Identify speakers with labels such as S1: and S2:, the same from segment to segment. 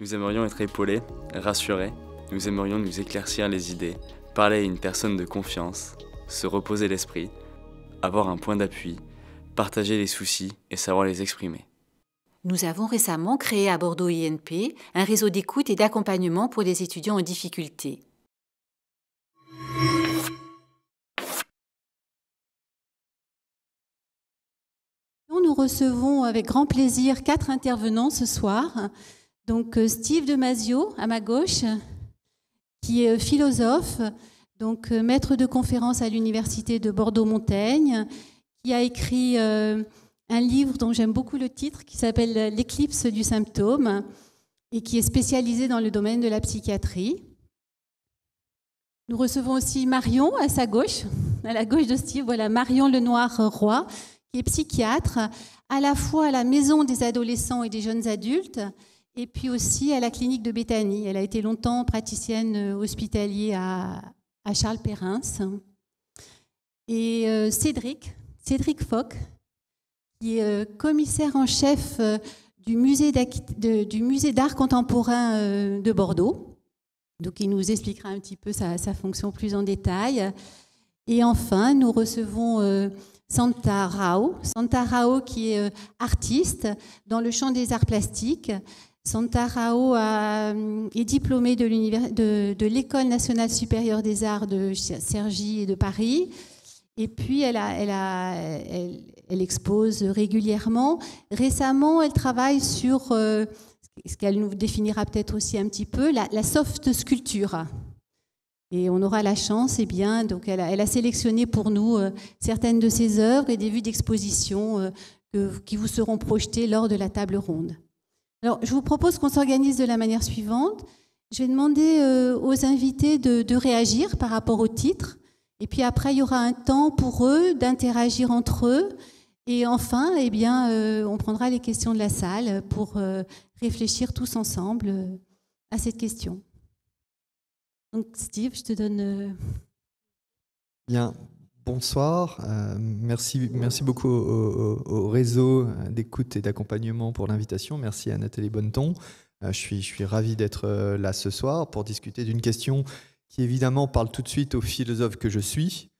S1: Nous aimerions être épaulés, rassurés, nous aimerions nous éclaircir les idées, parler à une personne de confiance, se reposer l'esprit, avoir un point d'appui, partager les soucis et savoir les exprimer.
S2: Nous avons récemment créé à Bordeaux INP un réseau d'écoute et d'accompagnement pour des étudiants en difficulté. Nous recevons avec grand plaisir quatre intervenants ce soir. Donc euh, Steve de Mazio, à ma gauche, qui est euh, philosophe, donc euh, maître de conférence à l'université de Bordeaux-Montaigne, qui a écrit un livre dont j'aime beaucoup le titre, qui s'appelle L'éclipse du symptôme, et qui est spécialisé dans le domaine de la psychiatrie. Nous recevons aussi Marion à sa gauche, à la gauche de Steve, voilà Marion Lenoir-Roy, qui est psychiatre à la fois à la Maison des adolescents et des jeunes adultes, et puis aussi à la clinique de Béthanie. Elle a été longtemps praticienne euh, hospitalière à, Charles Perrins. Et euh, Cédric, Cédric Foch, qui est euh, commissaire en chef du musée d'art contemporain de Bordeaux. Donc il nous expliquera un petit peu sa, sa fonction plus en détail. Et enfin, nous recevons Santa Rao. Santa Rao qui est artiste dans le champ des arts plastiques Santarao Rao euh, est diplômée de, de l'École nationale supérieure des arts de Sergi et de Paris. Et puis, elle, expose régulièrement. Récemment, elle travaille sur euh, ce qu'elle nous définira peut-être aussi un petit peu, la, soft sculpture. Et on aura la chance, et eh bien, donc elle a, sélectionné pour nous euh, certaines de ses œuvres et des vues d'exposition qui vous seront projetées lors de la table ronde. Alors, je vous propose qu'on s'organise de la manière suivante. Je vais demander euh, aux invités de, réagir par rapport au titre. Et puis après, il y aura un temps pour eux d'interagir entre eux. Et enfin, eh bien, euh, on prendra les questions de la salle pour euh, réfléchir tous ensemble à cette question. Donc, Steve, je te donne.
S1: Bien. Bonsoir, euh, merci, merci beaucoup au, réseau d'écoute et d'accompagnement pour l'invitation. Merci à Nathalie Bonneton. Euh, je, suis, je suis ravi d'être euh, là ce soir pour discuter d'une question qui évidemment parle tout de suite au philosophe que je suis,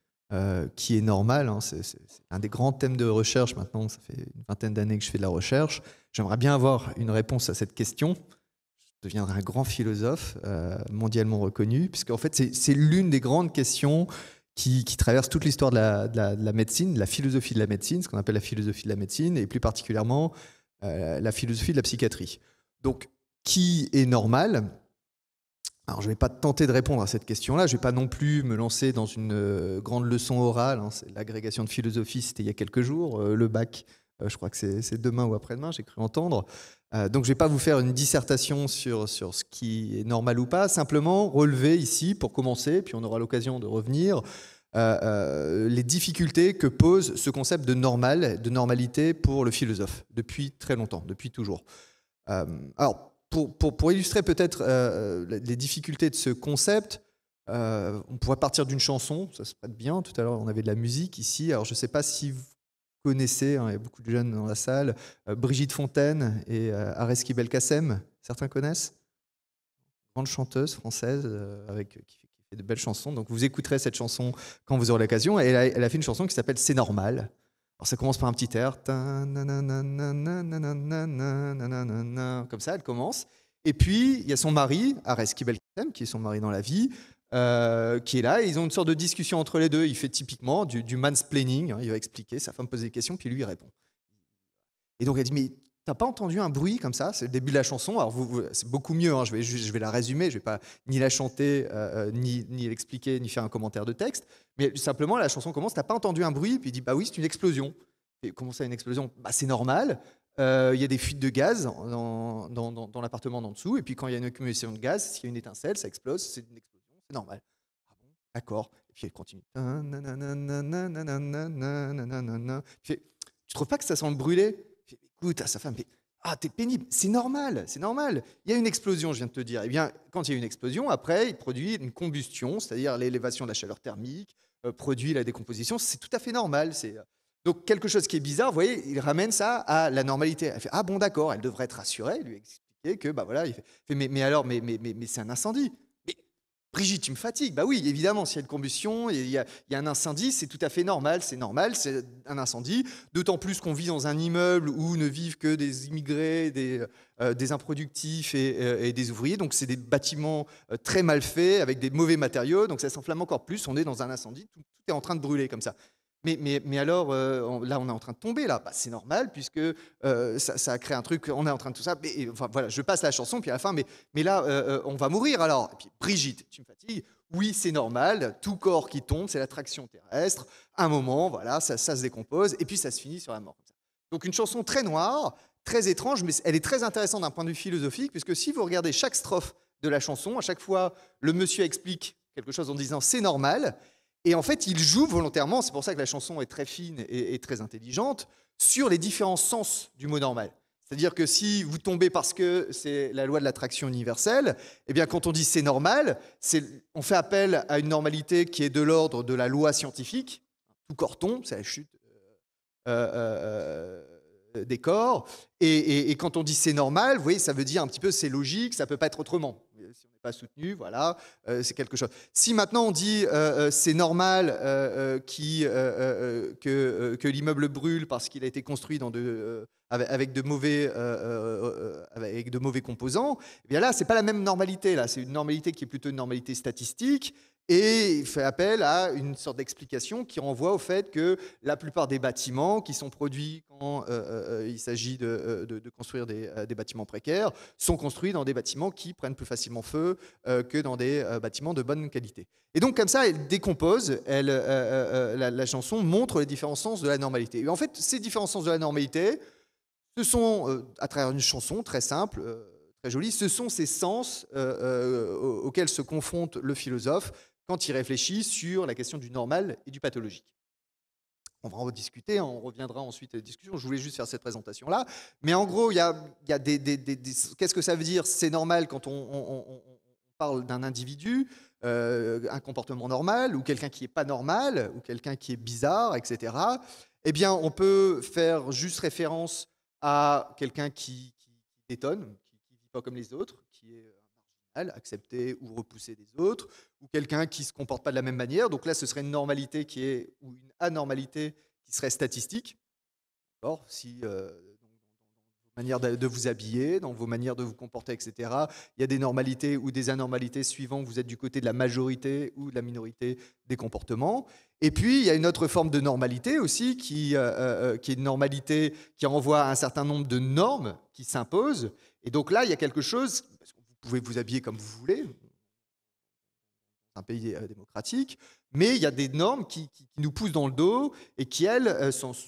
S1: qui est normal. Hein, c'est, un des grands thèmes de recherche maintenant. Ça fait une vingtaine d'années que je fais de la recherche. J'aimerais bien avoir une réponse à cette question. Je deviendrai un grand philosophe mondialement reconnu, puisque en fait c'est, l'une des grandes questions qui, traverse toute l'histoire de la, médecine, de la philosophie de la médecine, ce qu'on appelle la philosophie de la médecine, et plus particulièrement euh, la philosophie de la psychiatrie. Donc, qui est normal alors, je ne vais pas tenter de répondre à cette question-là. Je ne vais pas non plus me lancer dans une euh, grande leçon orale. Hein. L'agrégation de philosophie, c'était il y a quelques jours. Euh, le bac, je crois que c'est demain ou après-demain, j'ai cru entendre. Euh, donc je ne vais pas vous faire une dissertation sur, sur ce qui est normal ou pas, simplement relever ici, pour commencer, puis on aura l'occasion de revenir, euh, euh, les difficultés que pose ce concept de normal, de normalité pour le philosophe, depuis très longtemps, depuis toujours. alors, pour, pour, illustrer peut-être les difficultés de ce concept, on pourrait partir d'une chanson, ça se passe bien, tout à l'heure on avait de la musique ici, alors je ne sais pas si connaissez, il y a beaucoup de jeunes dans la salle, Brigitte Fontaine et euh, Areski Belkacem, certains connaissent Grande chanteuse française avec, qui fait de belles chansons. Donc vous écouterez cette chanson quand vous aurez l'occasion. Elle, elle, a fait une chanson qui s'appelle C'est normal. Alors ça commence par un petit air, comme ça, elle commence. Et puis il y a son mari, Areski Belkacem, qui est son mari dans la vie, euh, qui est là, et ils ont une sorte de discussion entre les deux. Il fait typiquement du, du mansplaining, hein. il va expliquer, sa femme pose des questions, puis lui il répond. Et donc elle dit, mais t'as pas entendu un bruit comme ça C'est le début de la chanson, alors vous, c'est beaucoup mieux, hein. je, vais, je, vais la résumer, je vais pas ni la chanter, euh, euh, ni, ni l'expliquer, ni faire un commentaire de texte, mais simplement la chanson commence, t'as pas entendu un bruit, puis il dit, bah oui, c'est une explosion. Et comment ça, une explosion bah, C'est normal, il y a des fuites de gaz dans, dans, dans, dans l'appartement d'en dessous, et puis quand il y a une accumulation de gaz, s'il y a une étincelle, ça explose, c'est une explosion c'est normal. Ah bon D'accord. Et puis elle continue. Tu tu trouves pas que ça sent le brûler Écoute, à sa femme, mais, ah, t'es pénible, c'est normal, c'est normal. Il y a une explosion, je viens de te dire. Eh bien, quand il y a une explosion, après, il produit une combustion, c'est-à-dire l'élévation de la chaleur thermique, euh, produit la décomposition, c'est tout à fait normal. C'est euh, donc quelque chose qui est bizarre, vous voyez, il ramène ça à la normalité. Elle fait ah bon d'accord, elle devrait être rassurée, lui expliquer que bah voilà, il fait, mais, mais alors mais, mais, mais c'est un incendie. Brigitte, tu me fatigues. Bah oui, évidemment, s'il y a une combustion, il y a, il y a un incendie, c'est tout à fait normal, c'est normal, c'est un incendie. D'autant plus qu'on vit dans un immeuble où ne vivent que des immigrés, des, euh, des improductifs euh, et, des ouvriers. Donc c'est des bâtiments euh, très mal faits, avec des mauvais matériaux, donc ça s'enflamme encore plus. On est dans un incendie, tout est en train de brûler comme ça. Mais, alors, euh, là, on est en train de tomber, là. Bah, c'est normal, puisque euh, ça, a créé un truc, on est en train de tout ça. Mais, enfin, voilà, je passe la chanson, puis à la fin, mais, là, euh, on va mourir alors. puis, Brigitte, tu me fatigues. Oui, c'est normal, tout corps qui tombe, c'est l'attraction terrestre. Un moment, voilà, ça, se décompose, et puis ça se finit sur la mort. Donc, une chanson très noire, très étrange, mais elle est très intéressante d'un point de vue philosophique, puisque si vous regardez chaque strophe de la chanson, à chaque fois, le monsieur explique quelque chose en disant c'est normal. Et en fait, il joue volontairement, c'est pour ça que la chanson est très fine et, très intelligente, sur les différents sens du mot normal. C'est-à-dire que si vous tombez parce que c'est la loi de l'attraction universelle, eh bien quand on dit c'est normal, on fait appel à une normalité qui est de l'ordre de la loi scientifique, tout corps tombe, c'est la chute euh, euh, euh, des corps, et, et, quand on dit c'est normal, vous voyez, ça veut dire un petit peu c'est logique, ça ne peut pas être autrement pas soutenu, voilà, euh, c'est quelque chose. Si maintenant on dit euh, euh, c'est normal qui, que, que l'immeuble brûle parce qu'il a été construit dans avec, de mauvais, avec de mauvais composants, eh bien là, c'est pas la même normalité. Là, c'est une normalité qui est plutôt une normalité statistique et il fait appel à une sorte d'explication qui renvoie au fait que la plupart des bâtiments qui sont produits quand euh, euh, euh, il s'agit de, construire des, bâtiments précaires sont construits dans des bâtiments qui prennent plus facilement feu que dans des bâtiments de bonne qualité. Et donc comme ça, elle décompose, elle, la, chanson montre les différents sens de la normalité. Et en fait, ces différents sens de la normalité, ce sont, à travers une chanson très simple, très jolie, ce sont ces sens auxquels se confronte le philosophe quand il réfléchit sur la question du normal et du pathologique. On va en discuter, hein, on reviendra ensuite à la discussion. Je voulais juste faire cette présentation-là. Mais en gros, il y a, des, Qu'est-ce que ça veut dire C'est normal quand on, parle d'un individu, euh, un comportement normal, ou quelqu'un qui n'est pas normal, ou quelqu'un qui est bizarre, etc. Eh bien, on peut faire juste référence à quelqu'un qui, qui, détonne, qui ne vit pas comme les autres, qui est euh, accepter ou repousser des autres, ou quelqu'un qui se comporte pas de la même manière. Donc là, ce serait une normalité qui est, ou une anormalité qui serait statistique. or Si manière euh, dans, vos manières de vous habiller, dans vos manières de vous comporter, etc., il y a des normalités ou des anormalités suivant vous êtes du côté de la majorité ou de la minorité des comportements. Et puis, il y a une autre forme de normalité aussi, qui, euh, euh, qui est une normalité qui renvoie à un certain nombre de normes qui s'imposent. Et donc là, il y a quelque chose pouvez vous habiller comme vous voulez, un pays euh, démocratique, mais il y a des normes qui, nous poussent dans le dos et qui, elles, euh, sont, se,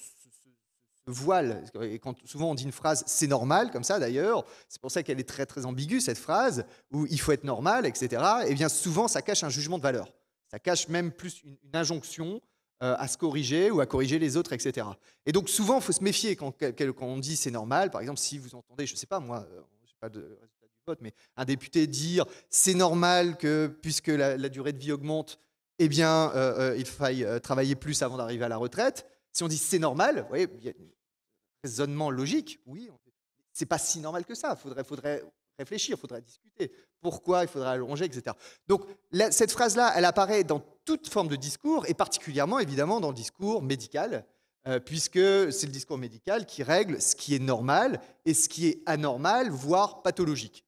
S1: voilent. Et quand, souvent on dit une phrase, c'est normal, comme ça d'ailleurs, c'est pour ça qu'elle est très très ambiguë, cette phrase, où il faut être normal, etc. Et eh bien souvent, ça cache un jugement de valeur. Ça cache même plus une, injonction euh, à se corriger ou à corriger les autres, etc. Et donc souvent, il faut se méfier quand, on dit c'est normal. Par exemple, si vous entendez, je ne sais pas moi, je pas de mais un député dire c'est normal que puisque la, durée de vie augmente, eh bien, euh, euh, il faille euh, travailler plus avant d'arriver à la retraite. Si on dit c'est normal, vous voyez, il y a un raisonnement logique, oui, c'est pas si normal que ça. Faudrait, faudrait réfléchir, il faudrait discuter. Pourquoi il faudrait allonger, etc. Donc cette phrase-là, elle apparaît dans toute forme de discours, et particulièrement évidemment dans le discours médical, puisque c'est le discours médical qui règle ce qui est normal et ce qui est anormal, voire pathologique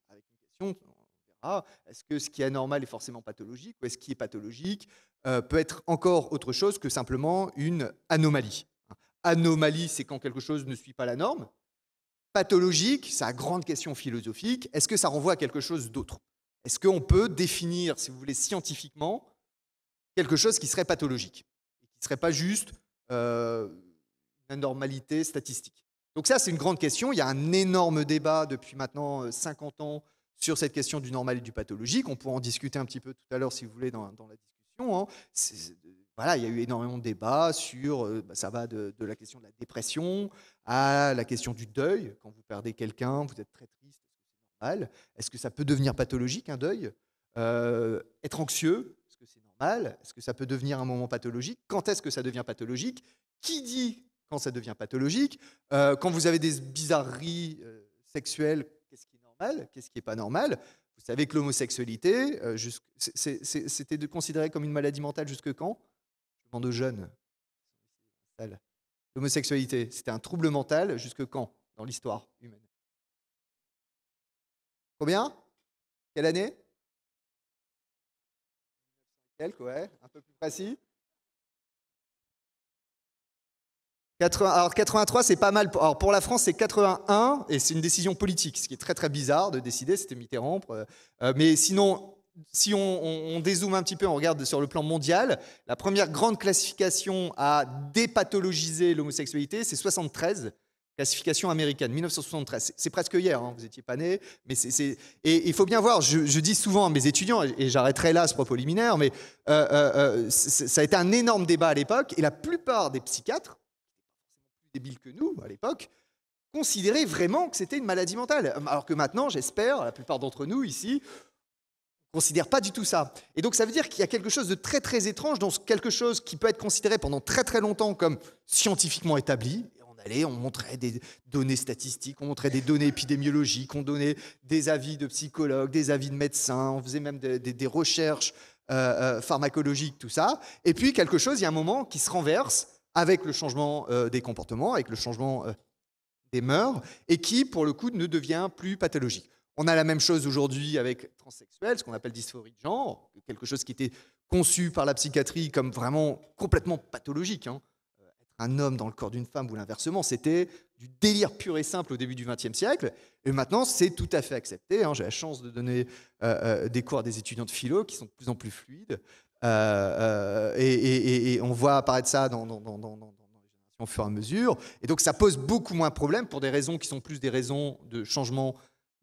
S1: est-ce que ce qui est anormal est forcément pathologique ou est-ce qui est pathologique euh, peut être encore autre chose que simplement une anomalie. Anomalie, c'est quand quelque chose ne suit pas la norme. Pathologique, c'est la grande question philosophique. Est-ce que ça renvoie à quelque chose d'autre Est-ce qu'on peut définir, si vous voulez, scientifiquement, quelque chose qui serait pathologique, et qui ne serait pas juste euh, une anormalité statistique Donc ça, c'est une grande question. Il y a un énorme débat depuis maintenant 50 euh, ans sur cette question du normal et du pathologique. On pourra en discuter un petit peu tout à l'heure, si vous voulez, dans, la discussion. Hein. voilà, il y a eu énormément de débats sur, euh, bah, ça va de, la question de la dépression à la question du deuil. Quand vous perdez quelqu'un, vous êtes très triste, est-ce que c'est normal Est-ce que ça peut devenir pathologique, un deuil euh, Être anxieux, est-ce que c'est normal Est-ce que ça peut devenir un moment pathologique Quand est-ce que ça devient pathologique Qui dit quand ça devient pathologique euh, Quand vous avez des bizarreries sexuelles qu'est-ce qui n'est pas normal. Vous savez que l'homosexualité, euh, c'était considéré comme une maladie mentale jusque quand Je demande aux jeunes. L'homosexualité, c'était un trouble mental jusque quand dans l'histoire humaine Combien Quelle année Quelques, ouais, un peu plus précis. alors 83, c'est pas mal. pour la France, c'est 81, et c'est une décision politique, ce qui est très très bizarre de décider, c'était Mitterrand. Euh, euh, mais sinon, si on, dézoome un petit peu, on regarde sur le plan mondial, la première grande classification à dépathologiser l'homosexualité, c'est 73, classification américaine, 1973. C'est presque hier, hein, vous n'étiez pas né. Mais Et il faut bien voir, je, dis souvent à mes étudiants, et j'arrêterai là ce propos liminaire, mais euh, ça a été un énorme débat à l'époque, et la plupart des psychiatres, débiles que nous, à l'époque, considéraient vraiment que c'était une maladie mentale. Alors que maintenant, j'espère, la plupart d'entre nous ici, considèrent pas du tout ça. Et donc ça veut dire qu'il y a quelque chose de très très étrange dans quelque chose qui peut être considéré pendant très très longtemps comme scientifiquement établi. on allait, on montrait des données statistiques, on montrait des données épidémiologiques, on donnait des avis de psychologues, des avis de médecins, on faisait même des, recherches euh, euh, pharmacologiques, tout ça. Et puis quelque chose, il y a un moment qui se renverse avec le changement euh, des comportements, avec le changement euh, des mœurs, et qui, pour le coup, ne devient plus pathologique. On a la même chose aujourd'hui avec transsexuels, ce qu'on appelle dysphorie de genre, quelque chose qui était conçu par la psychiatrie comme vraiment complètement pathologique. Hein. Euh, être un homme dans le corps d'une femme ou l'inversement, c'était du délire pur et simple au début du XXe siècle. Et maintenant, c'est tout à fait accepté. Hein. J'ai la chance de donner des cours à des étudiants de philo qui sont de plus en plus fluides, euh, euh, et, on voit apparaître ça dans, au fur et à mesure. Et donc ça pose beaucoup moins de problèmes pour des raisons qui sont plus des raisons de changement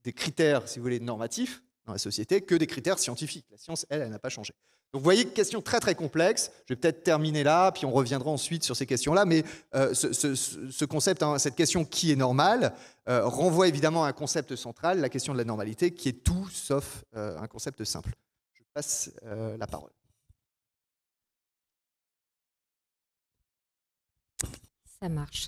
S1: des critères, si vous voulez, normatifs dans la société que des critères scientifiques. La science, elle, elle n'a pas changé. Donc vous voyez, question très très complexe. Je vais peut-être terminer là, puis on reviendra ensuite sur ces questions-là. Mais euh, ce, concept, hein, cette question qui est normale, renvoie évidemment à un concept central, la question de la normalité, qui est tout sauf un concept simple. Je passe la parole.
S3: Ça marche.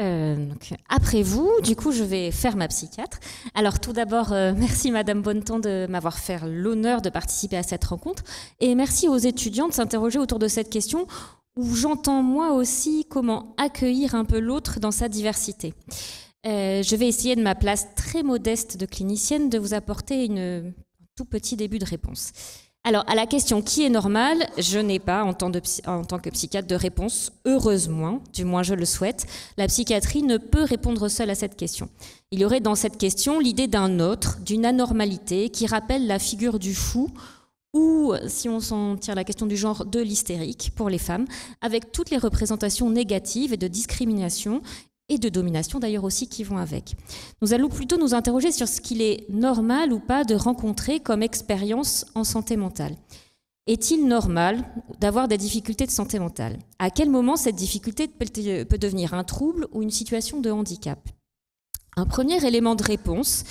S3: Euh, après vous, du coup, je vais faire ma psychiatre. Alors, tout d'abord, euh, merci Madame Bonneton de m'avoir fait l'honneur de participer à cette rencontre, et merci aux étudiants de s'interroger autour de cette question où j'entends moi aussi comment accueillir un peu l'autre dans sa diversité. Euh, je vais essayer de ma place très modeste de clinicienne de vous apporter une tout petit début de réponse. Alors, à la question qui est normal, je n'ai pas, en tant, en tant, que psychiatre, de réponse. Heureusement, du moins je le souhaite, la psychiatrie ne peut répondre seule à cette question. Il y aurait dans cette question l'idée d'un autre, d'une anormalité qui rappelle la figure du fou ou, si on s'en tire la question du genre, de l'hystérique pour les femmes, avec toutes les représentations négatives et de discrimination et de domination d'ailleurs aussi qui vont avec. Nous allons plutôt nous interroger sur ce qu'il est normal ou pas de rencontrer comme expérience en santé mentale. Est-il normal d'avoir des difficultés de santé mentale À quel moment cette difficulté euh, peut devenir un trouble ou une situation de handicap Un premier élément de réponse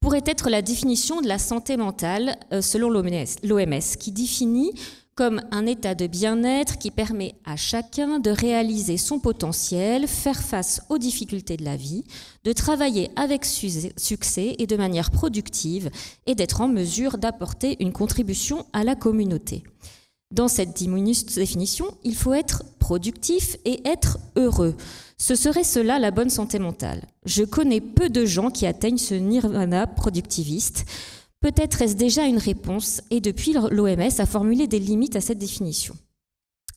S3: pourrait être la définition de la santé mentale euh, selon l'OMS, qui définit comme un état de bien-être qui permet à chacun de réaliser son potentiel, faire face aux difficultés de la vie, de travailler avec succès et de manière productive et d'être en mesure d'apporter une contribution à la communauté. Dans cette définition, il faut être productif et être heureux. Ce serait cela la bonne santé mentale. Je connais peu de gens qui atteignent ce nirvana productiviste. Peut-être est-ce déjà une réponse, et depuis l'OMS a formulé des limites à cette définition.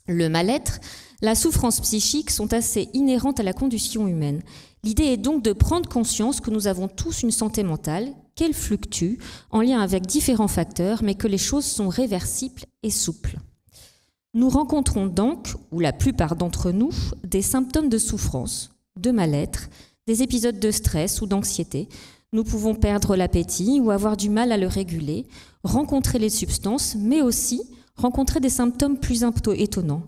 S3: Le mal-être, la souffrance psychique sont assez inhérentes à la condition humaine. L'idée est donc de prendre conscience que nous avons tous une santé mentale, qu'elle fluctue en lien avec différents facteurs, mais que les choses sont réversibles et souples. Nous rencontrons donc, ou la plupart d'entre nous, des symptômes de souffrance, de mal-être, des épisodes de stress ou d'anxiété, nous pouvons perdre l'appétit ou avoir du mal à le réguler, rencontrer les substances, mais aussi rencontrer des symptômes plus étonnants.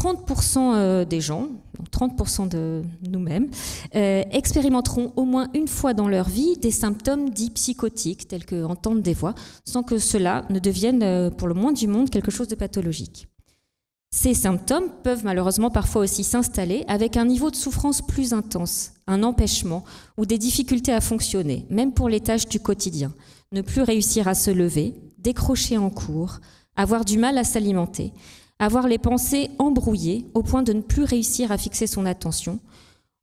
S3: 30% euh, des gens, 30% de nous-mêmes, euh, expérimenteront au moins une fois dans leur vie des symptômes dits psychotiques, tels que entendre des voix, sans que cela ne devienne, euh, pour le moins du monde, quelque chose de pathologique. Ces symptômes peuvent malheureusement parfois aussi s'installer avec un niveau de souffrance plus intense, un empêchement ou des difficultés à fonctionner, même pour les tâches du quotidien. Ne plus réussir à se lever, décrocher en cours, avoir du mal à s'alimenter, avoir les pensées embrouillées au point de ne plus réussir à fixer son attention,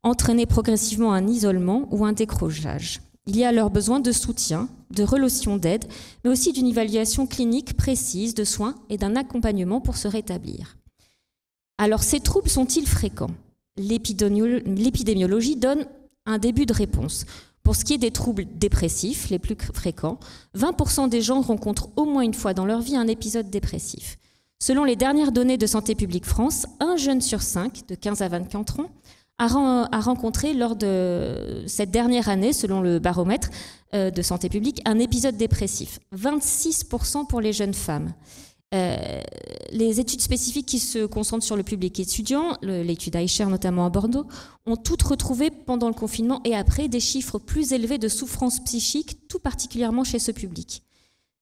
S3: entraîner progressivement un isolement ou un décrochage. Il y a alors besoin de soutien, de relations d'aide, mais aussi d'une évaluation clinique précise de soins et d'un accompagnement pour se rétablir. Alors ces troubles sont-ils fréquents L'épidémiologie donne un début de réponse. Pour ce qui est des troubles dépressifs, les plus fréquents, 20% des gens rencontrent au moins une fois dans leur vie un épisode dépressif. Selon les dernières données de Santé publique France, un jeune sur cinq, de 15 à 24 ans, a rencontré lors de cette dernière année, selon le baromètre euh, de santé publique, un épisode dépressif. 26% pour les jeunes femmes. Euh, les études spécifiques qui se concentrent sur le public étudiant, l'étude Aicher notamment à Bordeaux, ont toutes retrouvé pendant le confinement et après des chiffres plus élevés de souffrance psychique, tout particulièrement chez ce public.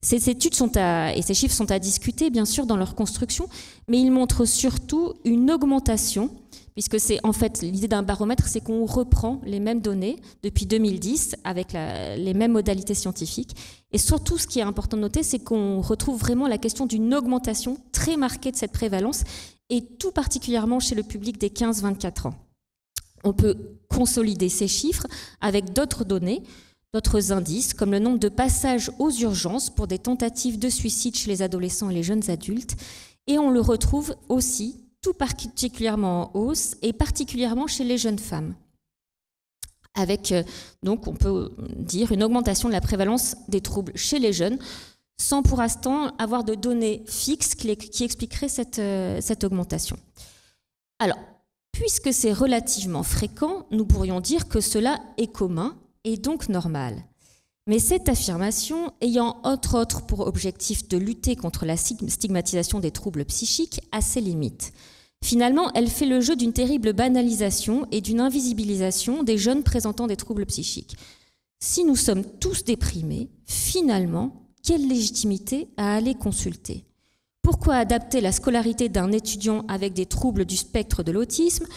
S3: Ces études sont et ces chiffres sont à discuter, bien sûr, dans leur construction, mais ils montrent surtout une augmentation puisque c'est en fait l'idée d'un baromètre, c'est qu'on reprend les mêmes données depuis 2010 avec les mêmes modalités scientifiques. Et surtout, ce qui est important de noter, c'est qu'on retrouve vraiment la question d'une augmentation très marquée de cette prévalence, et tout particulièrement chez le public des 15-24 ans. On peut consolider ces chiffres avec d'autres données, d'autres indices, comme le nombre de passages aux urgences pour des tentatives de suicide chez les adolescents et les jeunes adultes. Et on le retrouve aussi tout particulièrement en hausse et particulièrement chez les jeunes femmes. Avec, euh, donc, on peut dire une augmentation de la prévalence des troubles chez les jeunes, sans pour l'instant avoir de données fixes qui expliqueraient euh, cette, augmentation. Alors, puisque c'est relativement fréquent, nous pourrions dire que cela est commun et donc normal. Mais cette affirmation, ayant entre autres pour objectif de lutter contre la stigmatisation des troubles psychiques, a ses limites. Finalement, elle fait le jeu d'une terrible banalisation et d'une invisibilisation des jeunes présentant des troubles psychiques. Si nous sommes tous déprimés, finalement, quelle légitimité à aller consulter Pourquoi adapter la scolarité d'un étudiant avec des troubles du spectre de l'autisme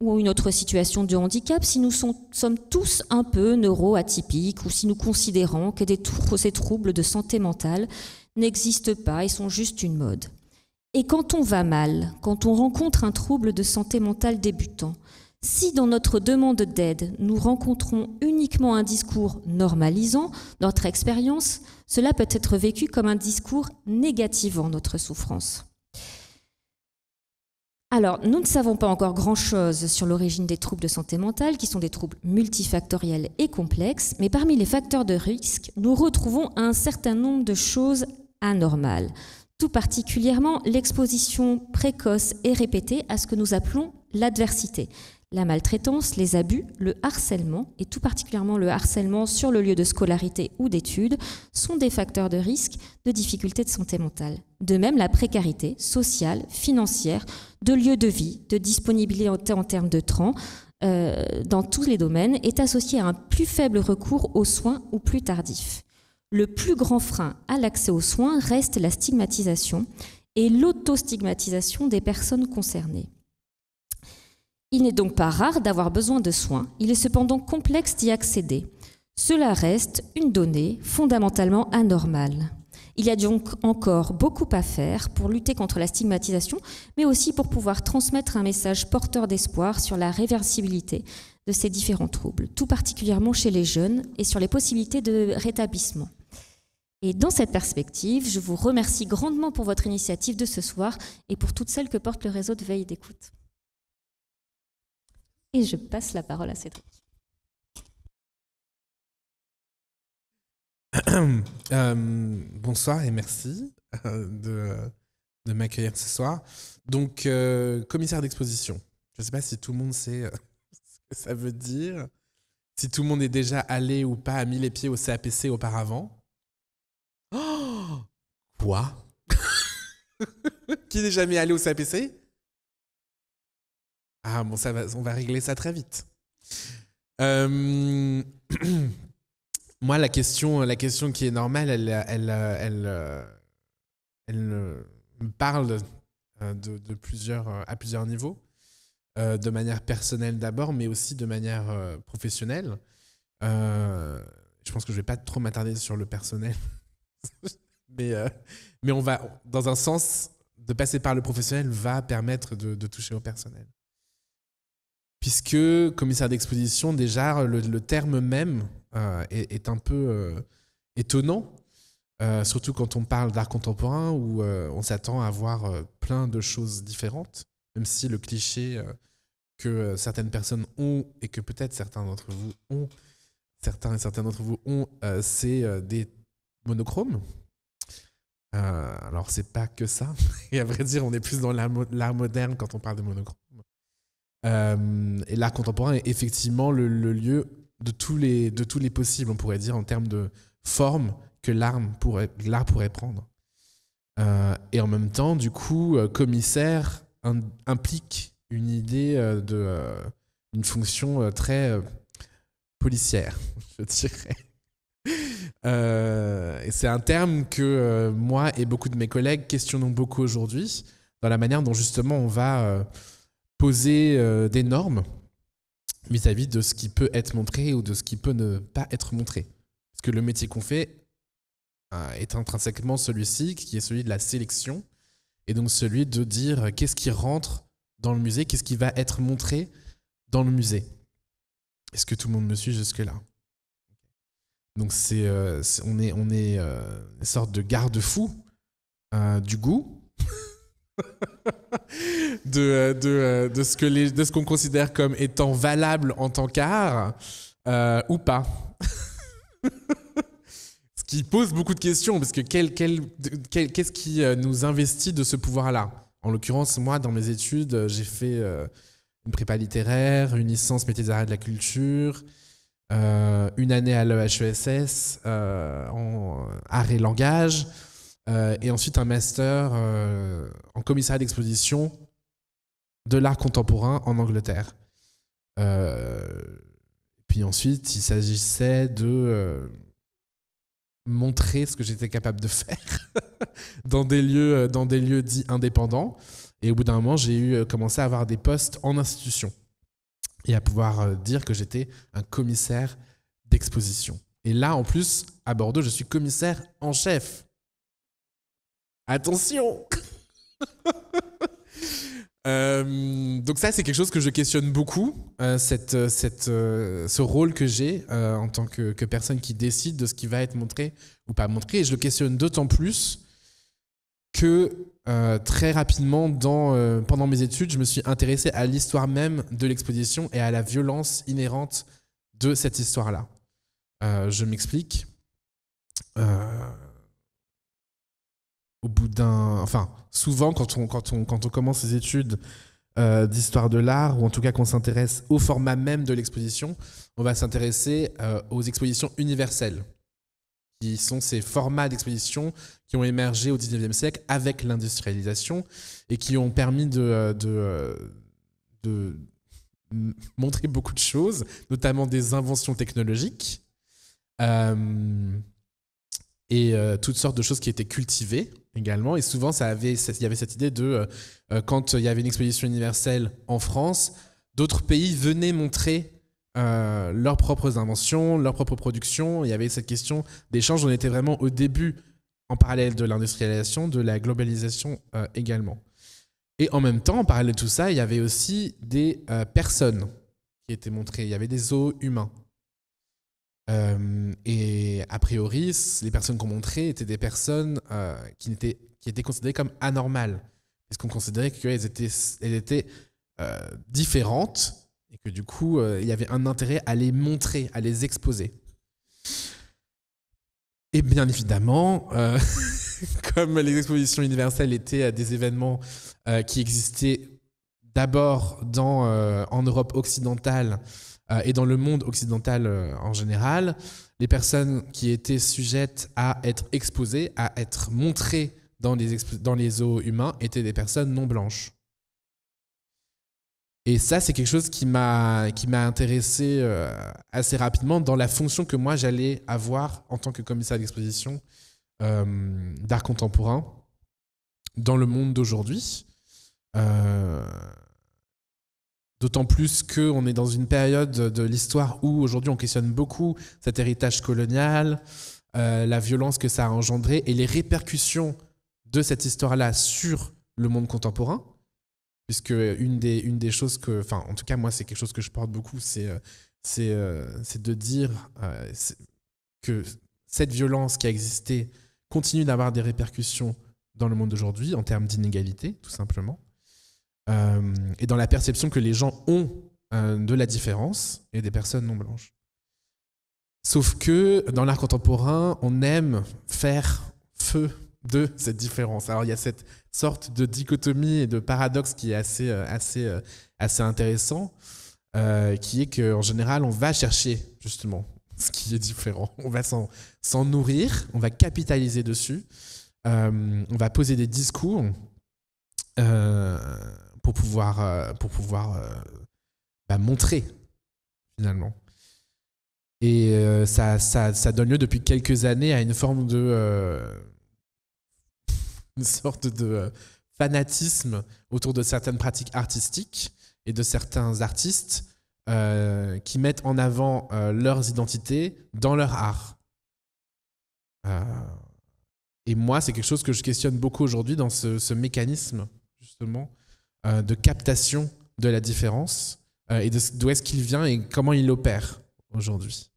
S3: ou une autre situation de handicap si nous sommes tous un peu neuroatypiques ou si nous considérons que des ces troubles de santé mentale n'existent pas et sont juste une mode. Et quand on va mal, quand on rencontre un trouble de santé mentale débutant, si dans notre demande d'aide, nous rencontrons uniquement un discours normalisant notre expérience, cela peut être vécu comme un discours négativant notre souffrance. Alors, nous ne savons pas encore grand-chose sur l'origine des troubles de santé mentale, qui sont des troubles multifactoriels et complexes, mais parmi les facteurs de risque, nous retrouvons un certain nombre de choses anormales tout particulièrement l'exposition précoce et répétée à ce que nous appelons l'adversité. La maltraitance, les abus, le harcèlement, et tout particulièrement le harcèlement sur le lieu de scolarité ou d'études, sont des facteurs de risque de difficultés de santé mentale. De même, la précarité sociale, financière, de lieu de vie, de disponibilité en termes de temps, euh, dans tous les domaines, est associée à un plus faible recours aux soins ou plus tardif le plus grand frein à l'accès aux soins reste la stigmatisation et l'autostigmatisation des personnes concernées. Il n'est donc pas rare d'avoir besoin de soins, il est cependant complexe d'y accéder. Cela reste une donnée fondamentalement anormale. Il y a donc encore beaucoup à faire pour lutter contre la stigmatisation, mais aussi pour pouvoir transmettre un message porteur d'espoir sur la réversibilité de ces différents troubles, tout particulièrement chez les jeunes et sur les possibilités de rétablissement. Et dans cette perspective, je vous remercie grandement pour votre initiative de ce soir et pour toutes celles que porte le réseau de veille d'écoute. Et je passe la parole à Cédric.
S4: Euh, bonsoir et merci euh, de, m'accueillir ce soir. Donc, euh, commissaire d'exposition. Je ne sais pas si tout le monde sait ce que ça veut dire, si tout le monde est déjà allé ou pas, à mis les pieds au CAPC auparavant. Quoi Qui n'est jamais allé au sapc Ah bon, ça va, on va régler ça très vite. Euh, moi, la question, la question qui est normale, elle, elle, elle, elle me parle euh, de, plusieurs, à plusieurs niveaux, euh, de manière personnelle d'abord, mais aussi de manière professionnelle. je pense que je ne vais pas trop m'attarder sur le personnel. mais, euh, mais on va, dans un sens, de passer par le professionnel va permettre de, toucher au personnel. Puisque commissaire d'exposition, déjà, le, terme même euh, est, un peu euh, étonnant, surtout quand on parle d'art contemporain, où on s'attend à voir plein de choses différentes, même si le cliché que certaines personnes ont, et que peut-être certains d'entre vous ont, certains et certains d'entre vous ont, c'est des monochromes, euh, alors, c'est pas que ça. Et à vrai dire, on est plus dans l'art moderne quand on parle de monochrome. Euh, et l'art contemporain est effectivement le, lieu de tous, les, de tous les possibles, on pourrait dire, en termes de forme que l'art pourrait, pourrait prendre. Euh, et en même temps, du coup, commissaire implique une idée de, une fonction très policière, je dirais. Euh, c'est un terme que euh, moi et beaucoup de mes collègues questionnons beaucoup aujourd'hui dans la manière dont justement on va euh, poser des normes vis à -vis de ce qui peut être montré ou de ce qui peut ne pas être montré. Parce que le métier qu'on fait est intrinsèquement celui-ci, qui est celui de la sélection, et donc celui de dire qu'est-ce qui rentre dans le musée, qu'est-ce qui va être montré dans le musée. Est-ce que tout le monde me suit jusque-là donc euh, c'est, on est, on est euh, une sorte de garde-fou euh, du goût. de, de, de, ce que de ce qu'on considère comme étant valable en tant qu'art ou pas. ce qui pose beaucoup de questions, parce que quel, qu'est-ce qui nous investit de ce pouvoir-là En l'occurrence, moi, dans mes études, j'ai fait une prépa littéraire, une licence métiers et de la culture, euh, une année à l'EHESS euh, en euh, art et langage, et ensuite un master en commissariat d'exposition de l'art contemporain en Angleterre. puis ensuite, il s'agissait de montrer ce que j'étais capable de faire dans, des lieux, dans des lieux dits indépendants. Et au bout d'un moment, j'ai eu, commencé à avoir des postes en institution et à pouvoir euh, dire que j'étais un commissaire d'exposition. Et là, en plus, à Bordeaux, je suis commissaire en chef. Attention euh, donc ça, c'est quelque chose que je questionne beaucoup, euh, cette, cette, ce rôle que j'ai en tant que, que, personne qui décide de ce qui va être montré ou pas montré. Et je le questionne d'autant plus que euh, très rapidement, dans, euh, pendant mes études, je me suis intéressé à l'histoire même de l'exposition et à la violence inhérente de cette histoire-là. Euh, je m'explique. au bout d'un. Enfin, souvent, quand quand on commence ses études d'histoire de l'art, ou en tout cas qu'on s'intéresse au format même de l'exposition, on va s'intéresser aux expositions universelles qui sont ces formats d'exposition qui ont émergé au 19e siècle avec l'industrialisation et qui ont permis de, euh, euh, de, montrer beaucoup de choses, notamment des inventions technologiques euh, et toutes sortes de choses qui étaient cultivées également. Et souvent, ça il y avait cette idée de quand il y avait une exposition universelle en France, d'autres pays venaient montrer euh, leurs propres inventions, leurs propres productions. Il y avait cette question d'échange. On était vraiment au début, en parallèle de l'industrialisation, de la globalisation euh, également. Et en même temps, en parallèle de tout ça, il y avait aussi des euh, personnes qui étaient montrées. Il y avait des zoos humains. et a priori, les personnes qu'on montrait étaient des personnes qui, étaient, qui étaient considérées comme anormales. Parce qu'on considérait qu'elles étaient, elles étaient différentes et que du coup, euh, il y avait un intérêt à les montrer, à les exposer. Et bien évidemment, euh, comme les expositions universelles étaient des événements euh, qui existaient d'abord en Europe occidentale et dans le monde occidental en général, les personnes qui étaient sujettes à être exposées, à être montrées dans les, dans les eaux humains, étaient des personnes non blanches. Et ça, c'est quelque chose qui m'a qui m'a intéressé euh, assez rapidement dans la fonction que moi j'allais avoir en tant que commissaire d'exposition euh, d'art contemporain dans le monde d'aujourd'hui. Euh, d'autant plus qu'on est dans une période de l'histoire où aujourd'hui on questionne beaucoup cet héritage colonial, la violence que ça a engendré et les répercussions de cette histoire-là sur le monde contemporain puisque une des, une des choses que, enfin, en tout cas, moi, c'est quelque chose que je porte beaucoup, c'est euh, euh, de dire euh, que cette violence qui a existé continue d'avoir des répercussions dans le monde d'aujourd'hui en termes d'inégalité, tout simplement, et dans la perception que les gens ont de la différence et des personnes non blanches. Sauf que dans l'art contemporain, on aime faire feu de cette différence. Alors il y a cette sorte de dichotomie et de paradoxe qui est assez, euh, assez, euh, assez intéressant, euh, qui est qu'en général, on va chercher justement ce qui est différent. On va s'en nourrir, on va capitaliser dessus, on va poser des discours pour pouvoir, pour pouvoir bah, montrer finalement. Et ça, ça, ça, donne lieu depuis quelques années à une forme de une sorte de euh, fanatisme autour de certaines pratiques artistiques et de certains artistes euh, qui mettent en avant euh, leurs identités dans leur art. et moi, c'est quelque chose que je questionne beaucoup aujourd'hui dans ce, mécanisme, justement, de captation de la différence et d'où est-ce qu'il vient et comment il opère aujourd'hui.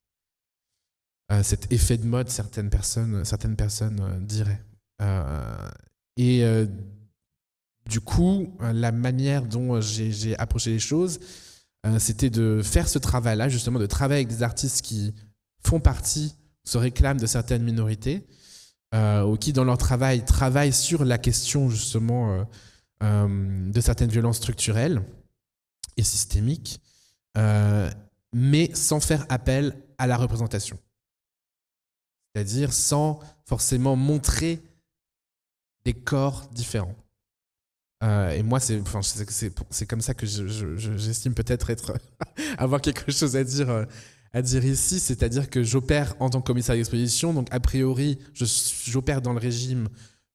S4: cet effet de mode, certaines personnes, certaines personnes diraient. Euh, et euh, du coup, euh, la manière dont j'ai approché les choses, c'était de faire ce travail-là, justement, de travailler avec des artistes qui font partie, se réclament de certaines minorités, ou qui, dans leur travail, travaillent sur la question, justement, de certaines violences structurelles et systémiques, mais sans faire appel à la représentation. C'est-à-dire sans forcément montrer des corps différents. Euh, et moi, c'est enfin, comme ça que j'estime peut-être être, avoir quelque chose à dire, euh, à dire ici, c'est-à-dire que j'opère en tant que commissaire d'exposition, donc a priori, j'opère dans le régime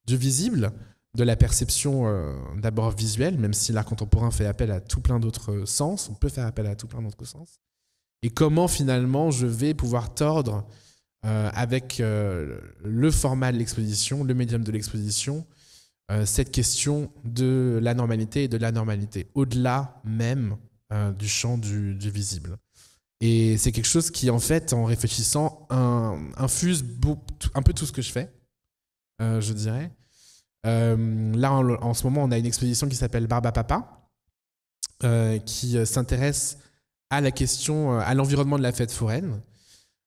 S4: du visible, de la perception euh, d'abord visuelle, même si l'art contemporain fait appel à tout plein d'autres sens, on peut faire appel à tout plein d'autres sens, et comment finalement je vais pouvoir tordre euh, avec euh, le format de l'exposition, le médium de l'exposition, euh, cette question de la normalité et de la normalité, au-delà même du champ du, visible. Et c'est quelque chose qui, en fait, en réfléchissant, un, infuse un peu tout ce que je fais, je dirais. là, en, en, ce moment, on a une exposition qui s'appelle Barba Papa, qui s'intéresse à la question, à l'environnement de la fête foraine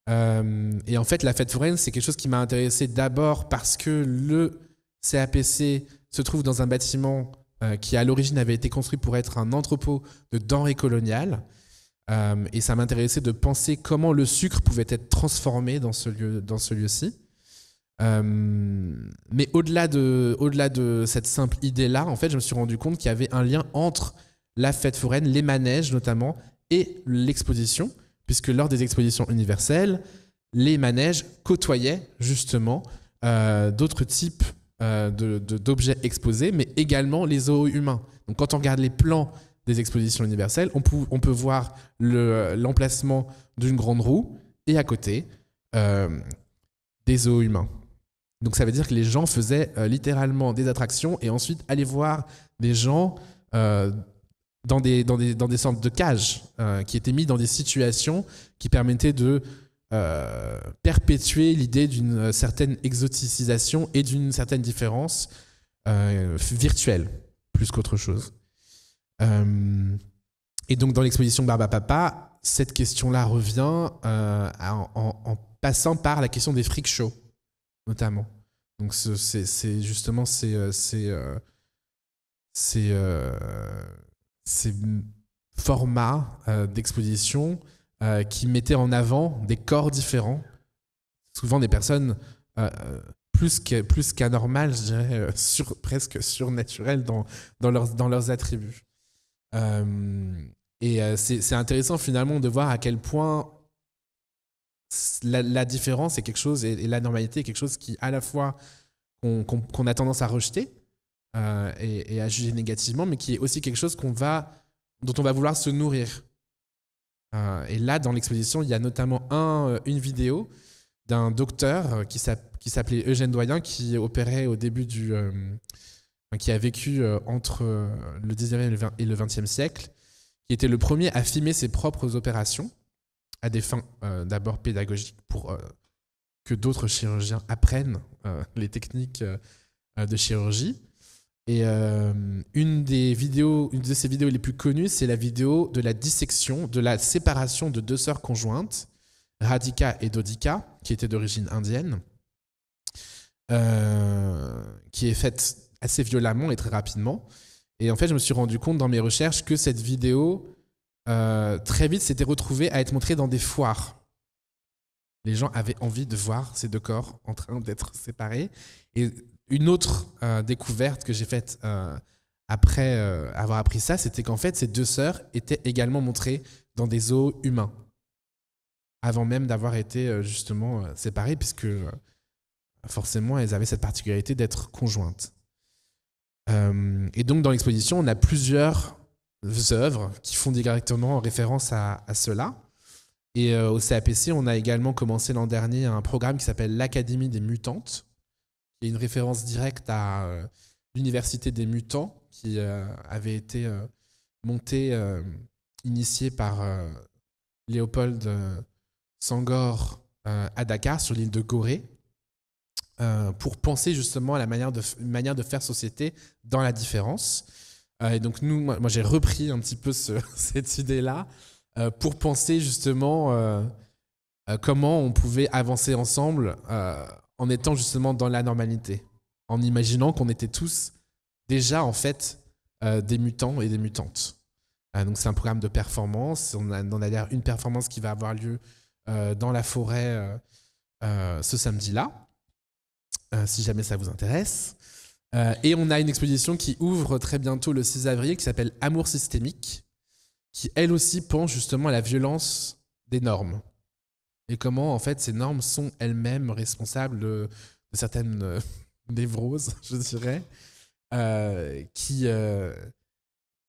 S4: euh, et en fait, la fête foraine, c'est quelque chose qui m'a intéressé d'abord parce que le CAPC se trouve dans un bâtiment euh, qui, à l'origine, avait été construit pour être un entrepôt de denrées coloniales. Euh, et ça m'intéressait de penser comment le sucre pouvait être transformé dans ce lieu, dans ce lieu-ci. mais au-delà de, au-delà de cette simple idée-là, en fait, je me suis rendu compte qu'il y avait un lien entre la fête foraine, les manèges notamment, et l'exposition puisque lors des expositions universelles, les manèges côtoyaient justement euh, d'autres types euh, d'objets exposés, mais également les zoos humains. Donc quand on regarde les plans des expositions universelles, on, peut, voir l'emplacement d'une grande roue et à côté euh, des zoos humains. Donc ça veut dire que les gens faisaient littéralement des attractions et ensuite allaient voir des gens dans des, dans des, dans des sortes de cages, euh, qui étaient mis dans des situations qui permettaient de euh, perpétuer l'idée d'une certaine exoticisation et d'une certaine différence euh, virtuelle, plus qu'autre chose. et donc dans l'exposition Barba Papa, cette question-là revient en, passant par la question des freak shows, notamment. Donc c'est justement c'est c'est ces formats euh, d'exposition euh, qui mettaient en avant des corps différents, souvent des personnes euh, plus qu'anormales, plus je dirais, sur, presque surnaturelles dans, dans, leurs, dans leurs attributs. et c'est intéressant finalement de voir à quel point la, différence est quelque chose, et, la normalité est quelque chose qui, à la fois, qu'on a tendance à rejeter, euh, et, à juger négativement, mais qui est aussi quelque chose dont on va vouloir se nourrir. Euh, et là, dans l'exposition, il y a notamment euh, une vidéo d'un docteur qui s'appelait Eugène Doyen, qui opérait au début du... qui a vécu entre le 19e et le 20e siècle, qui était le premier à filmer ses propres opérations à des fins d'abord pédagogiques pour que d'autres chirurgiens apprennent les techniques de chirurgie, et euh, une des vidéos, une de ces vidéos les plus connues, c'est la vidéo de la dissection, de la séparation de deux sœurs conjointes, Radhika et Dodika, qui étaient d'origine indienne, euh, qui est faite assez violemment et très rapidement. Et en fait, je me suis rendu compte dans mes recherches que cette vidéo, euh, très vite, s'était retrouvée à être montrée dans des foires. Les gens avaient envie de voir ces deux corps en train d'être séparés. Et une autre euh, découverte que j'ai faite euh, après euh, avoir appris ça, c'était qu'en fait, ces deux sœurs étaient également montrées dans des zoos humains, avant même d'avoir été justement séparées, puisque forcément, elles avaient cette particularité d'être conjointes. et donc, dans l'exposition, on a plusieurs œuvres qui font directement référence à, à cela. Et au CAPC, on a également commencé l'an dernier un programme qui s'appelle l'Académie des mutantes, il une référence directe à euh, l'université des mutants qui euh, avait été euh, montée, initiée par Léopold Sangor à Dakar, sur l'île de Gorée, pour penser justement à la manière de, manière de faire société dans la différence. et donc nous, moi, j'ai repris un petit peu cette idée-là pour penser justement comment on pouvait avancer ensemble en étant justement dans la normalité, en imaginant qu'on était tous déjà en fait euh, des mutants et des mutantes. Euh, donc c'est un programme de performance. On a, a d'ailleurs une performance qui va avoir lieu euh, dans la forêt ce samedi-là, si jamais ça vous intéresse. et on a une exposition qui ouvre très bientôt le 6 avril qui s'appelle Amour systémique, qui elle aussi pense justement à la violence des normes et comment en fait ces normes sont elles-mêmes responsables de, certaines euh, névroses, je dirais, euh, qui, euh,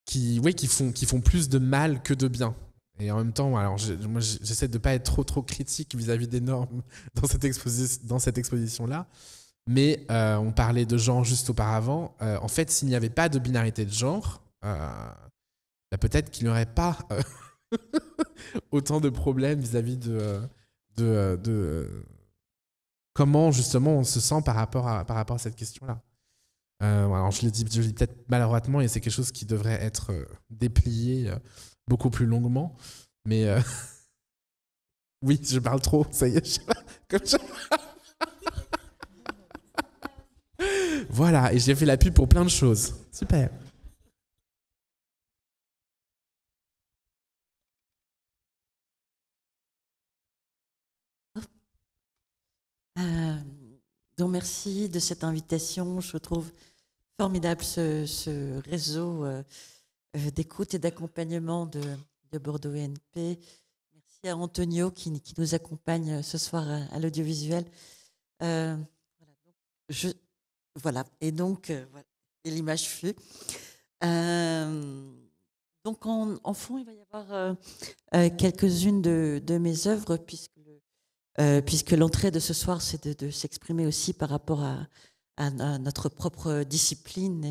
S4: qui, oui, qui, font, qui font plus de mal que de bien. Et en même temps, alors moi j'essaie de ne pas être trop trop critique vis-à-vis des normes dans cette, exposition, dans cette exposition-là, mais on parlait de genre juste auparavant. en fait, s'il n'y avait pas de binarité de genre, bah, peut-être qu'il n'y aurait pas autant de problèmes vis à -vis de de, euh, euh, comment justement on se sent par rapport à, par rapport à cette question-là. Euh, alors je le dis, peut-être maladroitement et c'est quelque chose qui devrait être déplié beaucoup plus longuement, mais oui, je parle trop, ça y est, voilà, et j'ai fait la pub pour plein de choses. Super.
S5: Euh, donc merci de cette invitation. Je trouve formidable ce, réseau euh, euh, d'écoute et d'accompagnement de, Bordeaux ENP. Merci à Antonio qui, nous accompagne euh, ce soir à, l'audiovisuel. voilà, je, voilà, et donc voilà, et l'image fut. donc en, fond, il va y avoir quelques-unes de, de mes œuvres puisque euh, puisque l'entrée de ce soir, c'est de, s'exprimer aussi par rapport à, notre propre discipline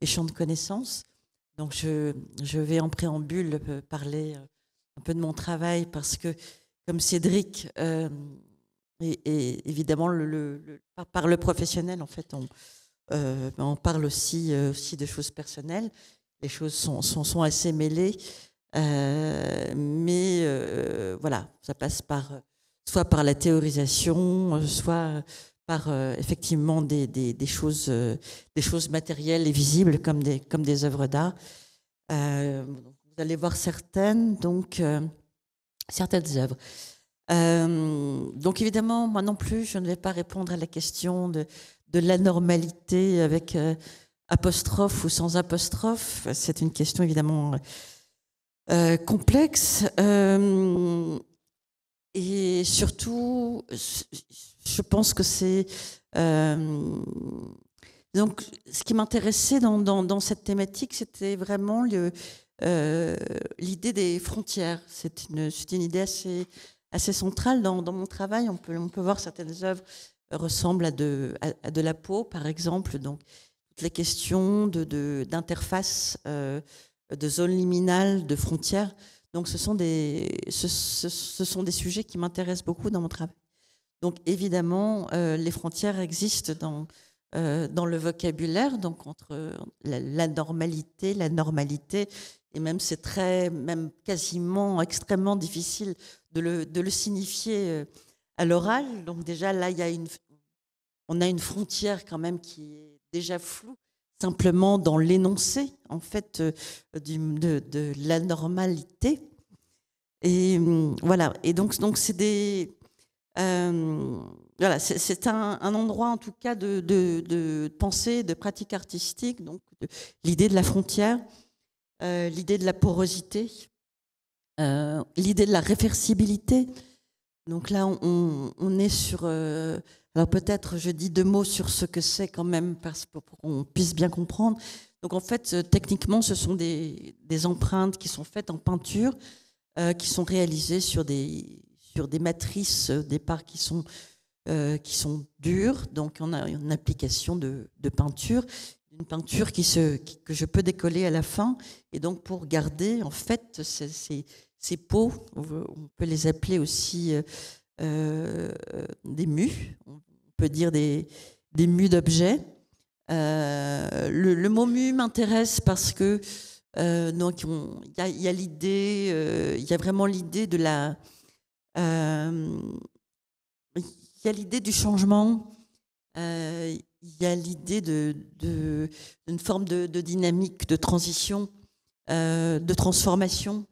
S5: et, champ de connaissances. Donc je, je, vais en préambule euh, parler euh, un peu de mon travail, parce que comme Cédric, et, évidemment, le, par le professionnel, en fait, on, on parle aussi, aussi de choses personnelles. Les choses sont, sont, assez mêlées. mais voilà, ça passe par soit par la théorisation, euh, soit par euh, effectivement des, choses, euh, des choses matérielles et visibles comme des, comme des œuvres d'art. vous allez voir certaines, donc, certaines œuvres. donc évidemment, moi non plus, je ne vais pas répondre à la question de, de l'anormalité avec apostrophe ou sans apostrophe. C'est une question évidemment complexe. Et surtout, je pense que c'est... Euh, donc, ce qui m'intéressait dans, cette thématique, c'était vraiment euh, l'idée des frontières. C'est une, idée assez, centrale dans, mon travail. On peut, voir certaines œuvres euh, ressemblent à de, la peau, par exemple. Donc, toutes les questions d'interface, de zone liminale, de frontières donc ce sont des, ce, sont des sujets qui m'intéressent beaucoup dans mon travail. Donc évidemment, euh, les frontières existent dans, euh, dans le vocabulaire, donc entre euh, la, normalité, la normalité, et même c'est très, même quasiment extrêmement difficile de le, de le signifier à l'oral. Donc déjà là, il y a une, on a une frontière quand même qui est déjà floue simplement dans l'énoncé en fait euh, de, de, la normalité. Et mm, voilà. Et donc donc c'est des euh, voilà, c'est un, endroit en tout cas de, de, pensée, de pratique artistique, donc l'idée de la frontière, euh, l'idée de la porosité, l'idée de la réversibilité. Donc là, on, on est sur alors peut-être je dis deux mots sur ce que c'est quand même parce pour qu'on puisse bien comprendre. Donc en fait, euh, techniquement, ce sont des, empreintes qui sont faites en peinture, euh, qui sont réalisées sur des, sur des matrices euh, qui sont, qui sont dures, donc on a une application de, peinture, une peinture qui se, que je peux décoller à la fin. Et donc pour garder en fait ces, peaux, on peut les appeler aussi... Euh, des mues, on peut dire des, des d'objets. Euh, le, mot mu m'intéresse parce que euh, donc il y a, l'idée, il y a vraiment l'idée de la, il y a l'idée du changement, il y a l'idée de, d'une forme de, dynamique, de transition, de transformation.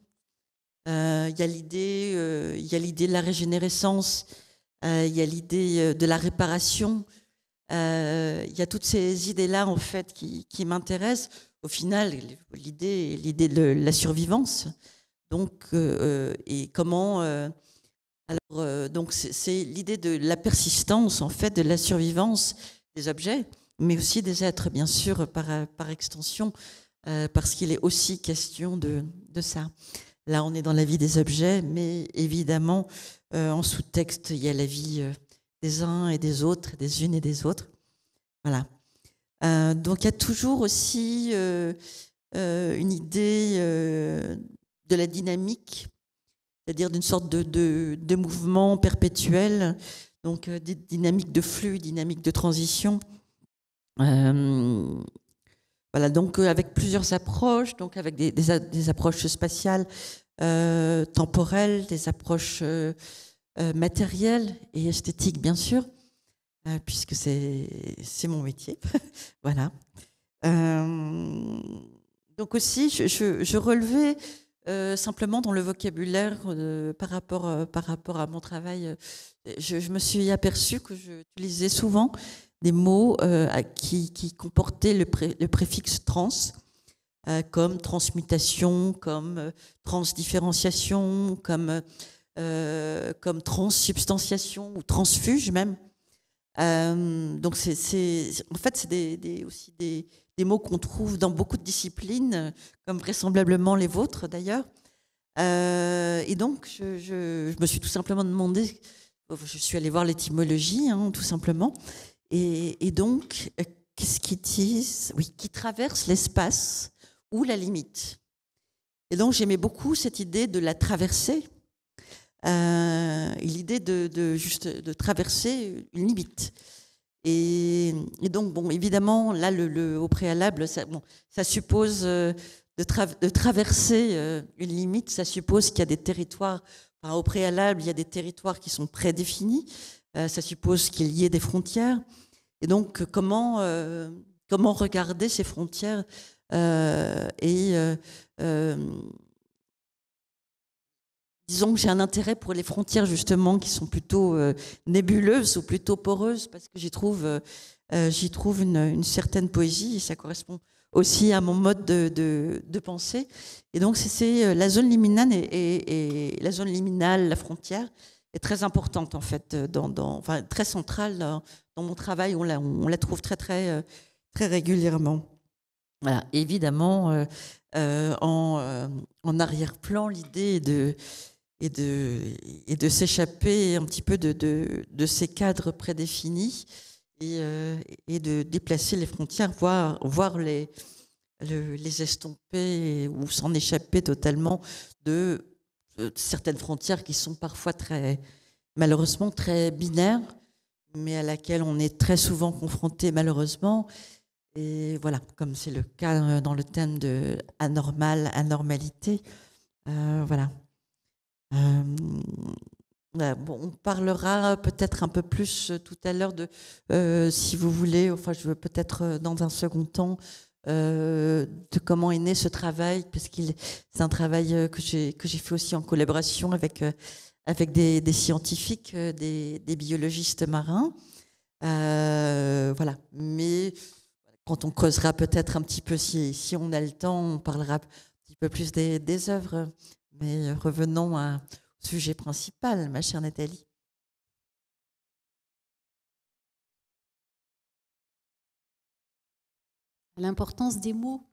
S5: Euh, il y a l'idée, il l'idée de la régénérescence, il y a l'idée de la euh, euh, réparation. il y a toutes ces idées-là en fait qui, m'intéressent. Au final, l'idée, l'idée de la survivance. Donc, et comment Alors, donc c'est, l'idée de la persistance en fait, de la survivance des objets, mais aussi des êtres, bien sûr, par, par extension, parce qu'il est aussi question de ça. Là, on est dans la vie des objets, mais évidemment, euh, en sous-texte, il y a la vie euh, des uns et des autres, des unes et des autres. Voilà. Euh, donc, il y a toujours aussi une idée de la dynamique, c'est-à-dire d'une sorte de, mouvement perpétuel, donc des dynamiques de flux, dynamique de transition donc euh, avec plusieurs approches, donc avec des, approches spatiales, euh, temporelles, des approches euh, matérielles et esthétiques, bien sûr, puisque c'est mon métier. voilà. donc aussi, je, relevais simplement dans le vocabulaire par, rapport, par rapport à mon travail, je, je, me suis aperçue que j'utilisais souvent des mots euh, qui, comportaient le, le préfixe trans, euh, comme transmutation, comme euh, transdifférenciation, comme, comme transsubstantiation ou transfuge même. donc en fait c'est des, aussi des, mots qu'on trouve dans beaucoup de disciplines, comme vraisemblablement les vôtres d'ailleurs. et donc, je, me suis tout simplement demandé, je suis allée voir l'étymologie, hein, tout simplement, et, donc euh, qu'est-ce qu'ils disent Oui, qui traverse l'espace ou la limite. Et donc j'aimais beaucoup cette idée de la traverser, euh, l'idée de, juste de traverser une limite. Et, donc bon, évidemment là le, au préalable ça, bon, ça suppose euh, de, traverser euh, une limite, ça suppose qu'il y a des territoires, au préalable, il y a des territoires qui sont prédéfinis, euh, ça suppose qu'il y ait des frontières. Et donc, comment, euh, comment regarder ces frontières et disons que j'ai un intérêt pour les frontières justement qui sont plutôt nébuleuses ou plutôt poreuses parce que j'y trouve, trouve une, certaine poésie et ça correspond aussi à mon mode de, de, pensée. Et donc, c'est euh, la zone liminale et, la zone liminale, la frontière, est très importante en fait, euh, dans, enfin, très centrale dans, mon travail. On la, on la trouve très très euh, très régulièrement. Voilà, évidemment, en, arrière-plan, l'idée de de, de s'échapper un petit peu de, ces cadres prédéfinis euh, et, de déplacer les frontières, voire, les, les estomper ou s'en échapper totalement de, euh, certaines frontières qui sont parfois très, malheureusement très binaires, mais à laquelle on est très souvent confronté malheureusement. Et voilà, comme c'est le cas euh, dans le thème de anormal, anormalité, voilà. Bah, on parlera peut-être un peu plus euh, tout à l'heure de, euh, si vous voulez, enfin je veux peut-être euh, dans un second temps, de comment est né ce travail, parce qu'il c'est un travail que j'ai que j'ai fait aussi en collaboration avec avec des, scientifiques, des, biologistes marins, voilà. Mais quand on creusera peut-être un petit peu, si on a le temps, on parlera un petit peu plus des, des œuvres. Mais revenons à sujet principal, ma chère Nathalie.
S2: L'importance des mots.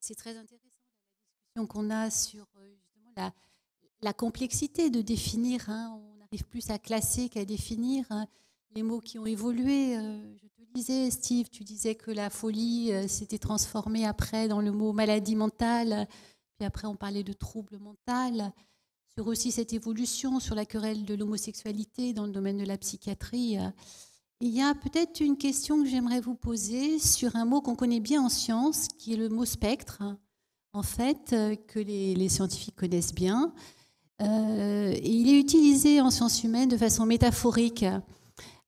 S2: C'est très intéressant la discussion qu'on a sur euh, la, complexité de définir. Hein. on arrive plus à classer qu'à définir. Hein. les mots qui ont évolué. Euh, je te disais, Steve, tu disais que la folie euh, s'était transformée après dans le mot maladie mentale. Puis après, on parlait de trouble mental aussi cette évolution, sur la querelle de l'homosexualité dans le domaine de la psychiatrie. Euh, il y a peut-être une question que j'aimerais vous poser sur un mot qu'on connaît bien en science, qui est le mot spectre, hein. en fait, euh, que les, scientifiques connaissent bien. Euh, et il est utilisé en sciences humaines de façon métaphorique.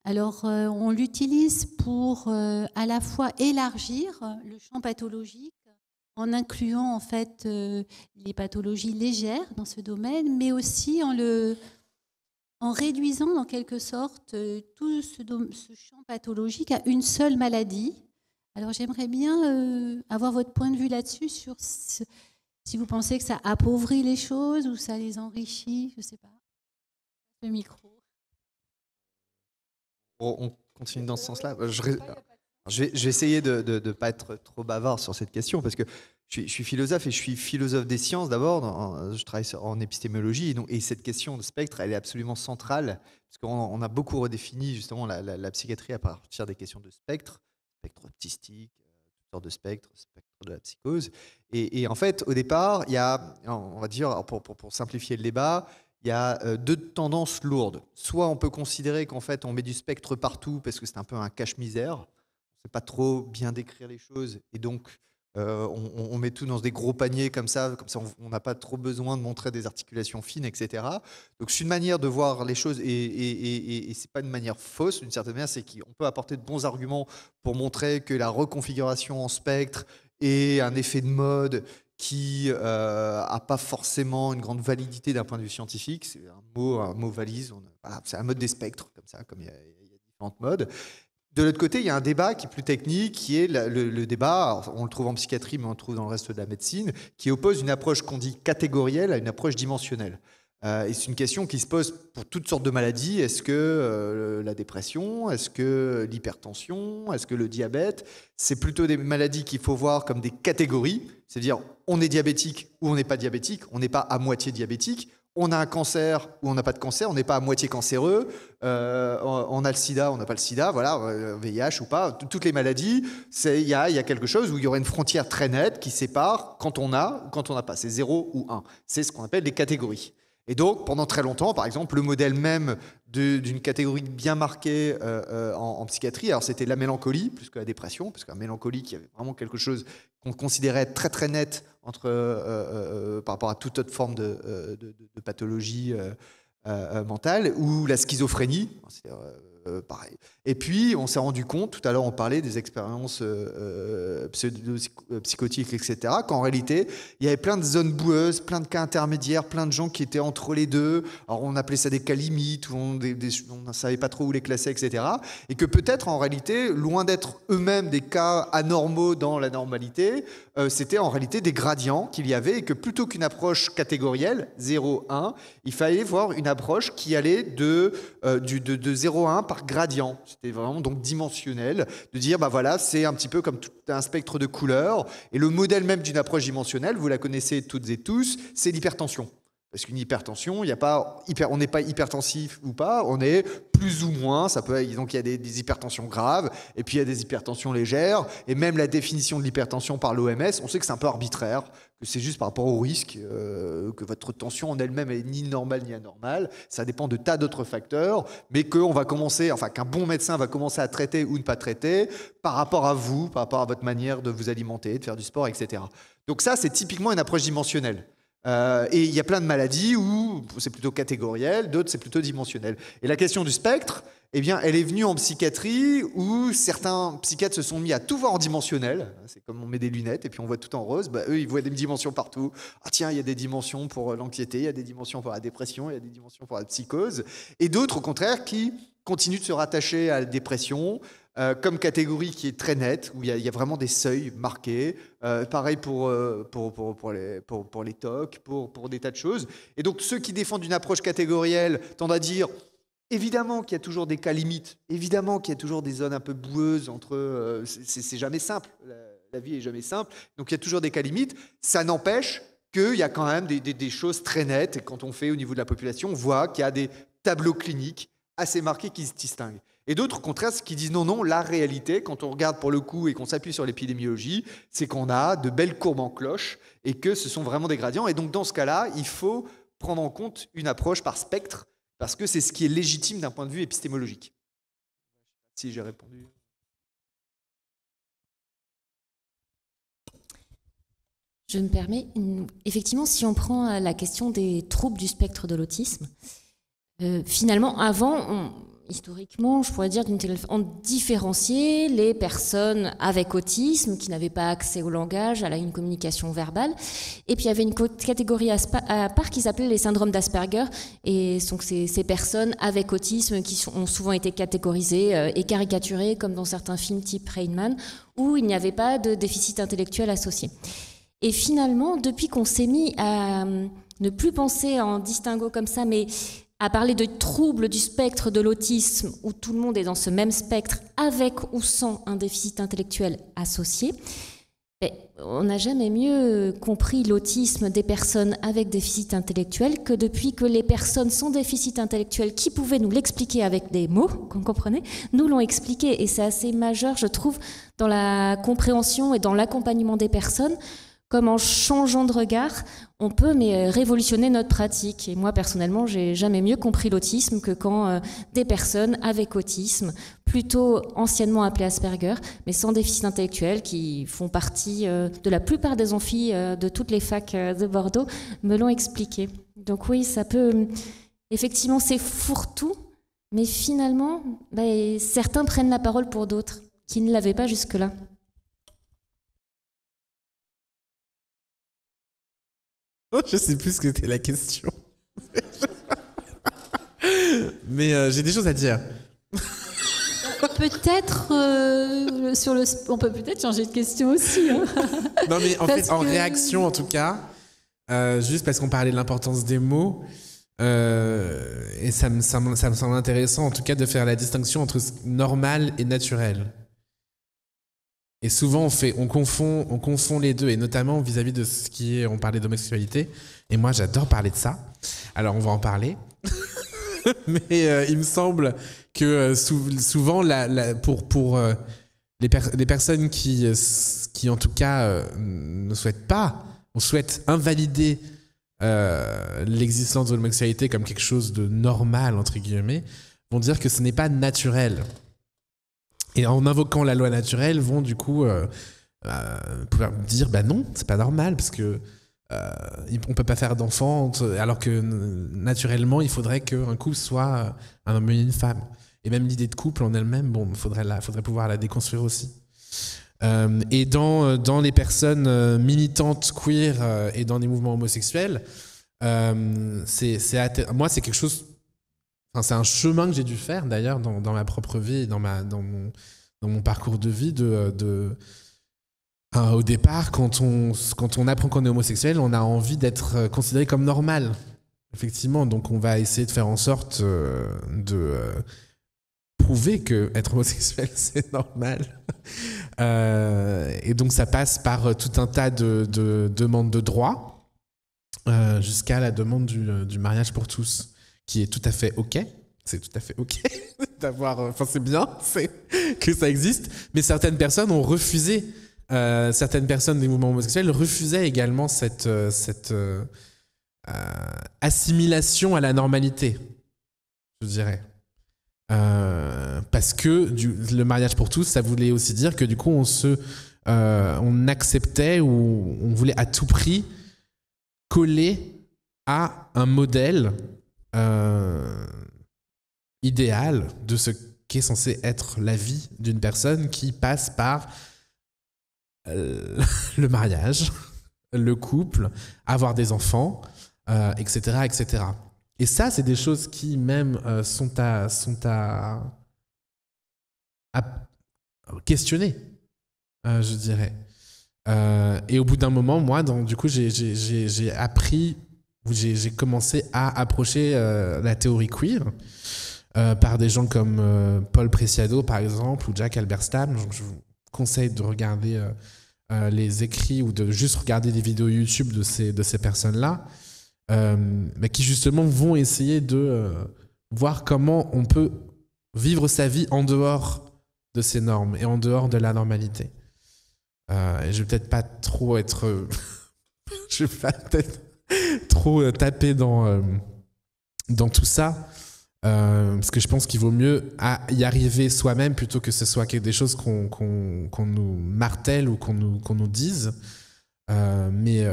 S2: Alors, on l'utilise pour à la fois élargir le champ pathologique en incluant en fait euh, les pathologies légères dans ce domaine, mais aussi en le en réduisant en quelque sorte euh, tout ce, ce, champ pathologique à une seule maladie. Alors j'aimerais bien euh, avoir votre point de vue là-dessus sur si vous pensez que ça appauvrit les choses ou ça les enrichit, je sais pas. Le micro.
S1: on continue dans ce sens-là. Je... Je vais, essayer de ne pas être trop bavard sur cette question parce que je suis, philosophe et je suis philosophe des sciences d'abord. Je travaille en épistémologie et, cette question de spectre, elle est absolument centrale parce qu'on a beaucoup redéfini justement la, psychiatrie à partir des questions de spectre, spectre autistique, euh, toutes de spectres, spectre de la psychose. Et, en fait, au départ, il y a, on va dire, pour, pour simplifier le débat, il y a euh, deux tendances lourdes. Soit on peut considérer qu'en fait on met du spectre partout parce que c'est un peu un cache-misère sait pas trop bien décrire les choses. Et donc, euh, on, met tout dans des gros paniers comme ça, comme ça on n'a pas trop besoin de montrer des articulations fines, etc. Donc c'est une manière de voir les choses et, et, et, c'est pas une manière fausse d'une certaine manière, c'est qu'on peut apporter de bons arguments pour montrer que la reconfiguration en spectre est un effet de mode qui n'a euh, pas forcément une grande validité d'un point de vue scientifique. C'est un mot, un mot valise. c'est un mode des spectres comme ça, comme il y a différentes modes. De l'autre côté, il y a un débat qui est plus technique, qui est le, débat, on le trouve en psychiatrie, mais on le trouve dans le reste de la médecine, qui oppose une approche qu'on dit catégorielle à une approche dimensionnelle. Euh, et c'est une question qui se pose pour toutes sortes de maladies. Est-ce que euh, la dépression, est-ce que l'hypertension, est-ce que le diabète, c'est plutôt des maladies qu'il faut voir comme des catégories, c'est-à-dire on est diabétique ou on n'est pas diabétique, on n'est pas à moitié diabétique, on a un cancer ou on n'a pas de cancer, on n'est pas à moitié cancéreux, euh, on a le sida, on n'a pas le sida, voilà, VIH euh, ou pas, toutes les maladies, il y, a, quelque chose où il y aurait une frontière très nette qui sépare quand on a ou quand on n'a pas, c'est zéro ou 1. C'est ce qu'on appelle les catégories. Et donc, pendant très longtemps, par exemple, le modèle même d'une catégorie bien marquée euh, en, psychiatrie, alors c'était la mélancolie plus que la dépression, parce que la mélancolie, y avait vraiment quelque chose qu'on considérait être très très nette entre, euh, euh, euh, par rapport à toute autre forme de pathologie mentale, ou la schizophrénie, euh, pareil. Et puis, on s'est rendu compte, tout à l'heure, on parlait des expériences euh, euh, psychotiques, etc., qu'en réalité, il y avait plein de zones boueuses, plein de cas intermédiaires, plein de gens qui étaient entre les deux. Alors, on appelait ça des cas limites, on ne savait pas trop où les classer, etc. Et que peut-être, en réalité, loin d'être eux-mêmes des cas anormaux dans la normalité, euh, c'était en réalité des gradients qu'il y avait et que plutôt qu'une approche catégorielle, 0-1, il fallait voir une approche qui allait de, euh, du, de, 0-1 par gradient. C'était vraiment donc dimensionnel, de dire, bah voilà, c'est un petit peu comme un spectre de couleurs. Et le modèle même d'une approche dimensionnelle, vous la connaissez toutes et tous, c'est l'hypertension. Parce qu'une hypertension, a pas hyper, on n'est pas hypertensif ou pas, on est plus ou moins. Ça peut, donc il y a des, hypertensions graves, et puis il y a des hypertensions légères, et même la définition de l'hypertension par l'OMS, on sait que c'est un peu arbitraire, que c'est juste par rapport au risque, euh, que votre tension en elle-même est ni normale ni anormale. Ça dépend de tas d'autres facteurs, mais qu'on va commencer, enfin qu'un bon médecin va commencer à traiter ou ne pas traiter par rapport à vous, par rapport à votre manière de vous alimenter, de faire du sport, etc. Donc ça, c'est typiquement une approche dimensionnelle. Euh, et il y a plein de maladies où c'est plutôt catégoriel, d'autres c'est plutôt dimensionnel. Et la question du spectre, eh bien, elle est venue en psychiatrie où certains psychiatres se sont mis à tout voir en dimensionnel. C'est comme on met des lunettes et puis on voit tout en rose. Bah, eux, ils voient des dimensions partout. Ah tiens, il y a des dimensions pour euh, l'anxiété, il y a des dimensions pour la dépression, il y a des dimensions pour la psychose. Et d'autres, au contraire, qui continuent de se rattacher à la dépression, euh, comme catégorie qui est très nette, où il y, a vraiment des seuils marqués. Euh, pareil euh, pour, les, pour, pour tocs, pour, des tas de choses. Et donc ceux qui défendent une approche catégorielle tendent à dire, évidemment qu'il y a toujours des cas limites, évidemment qu'il y a toujours des zones un peu boueuses entre... c'est jamais simple, la, vie est jamais simple, donc il y a toujours des cas limites. Ça n'empêche qu'il y a quand même des, des choses très nettes, et quand on fait au niveau de la population, on voit qu'il y a des tableaux cliniques assez marqués qui se distinguent. Et d'autres, au contraire, qui disent non, non, la réalité, quand on regarde pour le coup et qu'on s'appuie sur l'épidémiologie, c'est qu'on a de belles courbes en cloche et que ce sont vraiment des gradients. Et donc, dans ce cas-là, il faut prendre en compte une approche par spectre parce que c'est ce qui est légitime d'un point de vue épistémologique. Si j'ai répondu.
S3: Je me permets, effectivement, si on prend la question des troubles du spectre de l'autisme, euh, finalement, avant, on, historiquement, je pourrais dire, d'une telle... on les personnes avec autisme qui n'avaient pas accès au langage, à une communication verbale. Et puis il y avait une catégorie à, part qui s'appelait les syndromes d'Asperger. Et donc ces, ces, personnes avec autisme qui ont souvent été catégorisées euh, et caricaturées, comme dans certains films type Rain où il n'y avait pas de déficit intellectuel associé. Et finalement, depuis qu'on s'est mis à hum, ne plus penser en distinguo comme ça, mais à parler de troubles du spectre de l'autisme, où tout le monde est dans ce même spectre, avec ou sans un déficit intellectuel associé, eh, on n'a jamais mieux compris l'autisme des personnes avec déficit intellectuel que depuis que les personnes sans déficit intellectuel qui pouvaient nous l'expliquer avec des mots, qu'on comprenait, nous l'ont expliqué. Et c'est assez majeur, je trouve, dans la compréhension et dans l'accompagnement des personnes comme en changeant de regard, on peut mais euh, révolutionner notre pratique. Et moi personnellement, j'ai jamais mieux compris l'autisme que quand euh, des personnes avec autisme, plutôt anciennement appelées Asperger, mais sans déficit intellectuel, qui font partie euh, de la plupart des amphis de toutes les facs de Bordeaux, me l'ont expliqué. Donc oui, ça peut effectivement c'est fourre-tout, mais finalement, ben, certains prennent la parole pour d'autres qui ne l'avaient pas jusque-là.
S4: Je sais plus ce que c'était la question. Mais euh, j'ai des choses à dire.
S2: Peut-être euh, sur le, on peut peut-être changer de question aussi. Hein.
S4: Non mais en fait, en réaction en tout cas, euh, juste parce qu'on parlait de l'importance des mots, et ça me, ça, me, ça me semble intéressant en tout cas de faire la distinction entre normal et naturel. Et souvent, on, fait, on, confond, on confond les deux, et notamment vis-à-vis de ce qui est. On parlait d'homosexualité, et moi, j'adore parler de ça. Alors, on va en parler. Mais euh, il me semble que euh, souvent, pour, pour euh, les, personnes qui, qui, en tout cas, ne souhaitent pas, on souhaite invalider l'existence de l'homosexualité comme quelque chose de normal, entre guillemets, vont dire que ce n'est pas naturel et en invoquant la loi naturelle, vont du coup euh, euh, pouvoir dire bah non, c'est pas normal parce que euh, on peut pas faire d'enfant, alors que naturellement, il faudrait qu'un couple soit un homme et une femme. Et même l'idée de couple en elle-même, bon, faudrait la, faudrait pouvoir la déconstruire aussi. Euh, et dans, dans les personnes militantes queer et dans les mouvements homosexuels, c'est moi c'est quelque chose c'est un chemin que j'ai dû faire d'ailleurs dans, ma propre vie, dans, ma, dans, mon, parcours de vie. De, au départ, quand on, apprend qu'on est homosexuel, on a envie d'être euh, considéré comme normal. Effectivement, donc on va essayer de faire en sorte euh, de euh, prouver que être homosexuel c'est normal. et donc ça passe par tout un tas de, demandes de droits jusqu'à la demande du mariage pour tous qui est tout à fait OK. C'est tout à fait OK d'avoir. Euh, enfin, c'est bien que ça existe. Mais certaines personnes ont refusé. Euh, certaines personnes des mouvements homosexuels refusaient également cette, euh, cette assimilation à la normalité, je dirais. parce que du, le mariage pour tous, ça voulait aussi dire que du coup, on se, on acceptait ou on voulait à tout prix coller à un modèle euh, idéal de ce qu'est censé être la vie d'une personne qui passe par euh, le mariage, le couple, avoir des enfants, etc., euh, etc. Et ça, c'est des choses qui même sont à sont à, questionner, je dirais. et au bout d'un moment, moi, dans, du coup, j'ai appris j'ai commencé à approcher euh, la théorie queer. Euh, par des gens comme euh, Paul Preciado, par exemple, ou Jack Alberstam. Donc, je vous conseille de regarder les écrits ou de juste regarder des vidéos YouTube de ces, de ces personnes-là, mais qui justement vont essayer de voir comment on peut vivre sa vie en dehors de ces normes et en dehors de la normalité. Euh, je vais peut-être pas trop être... je vais peut-être trop euh, taper dans, euh, dans tout ça. Euh, parce que je pense qu'il vaut mieux y arriver soi-même plutôt que ce soit des choses qu'on nous martèle ou qu'on nous, dise. mais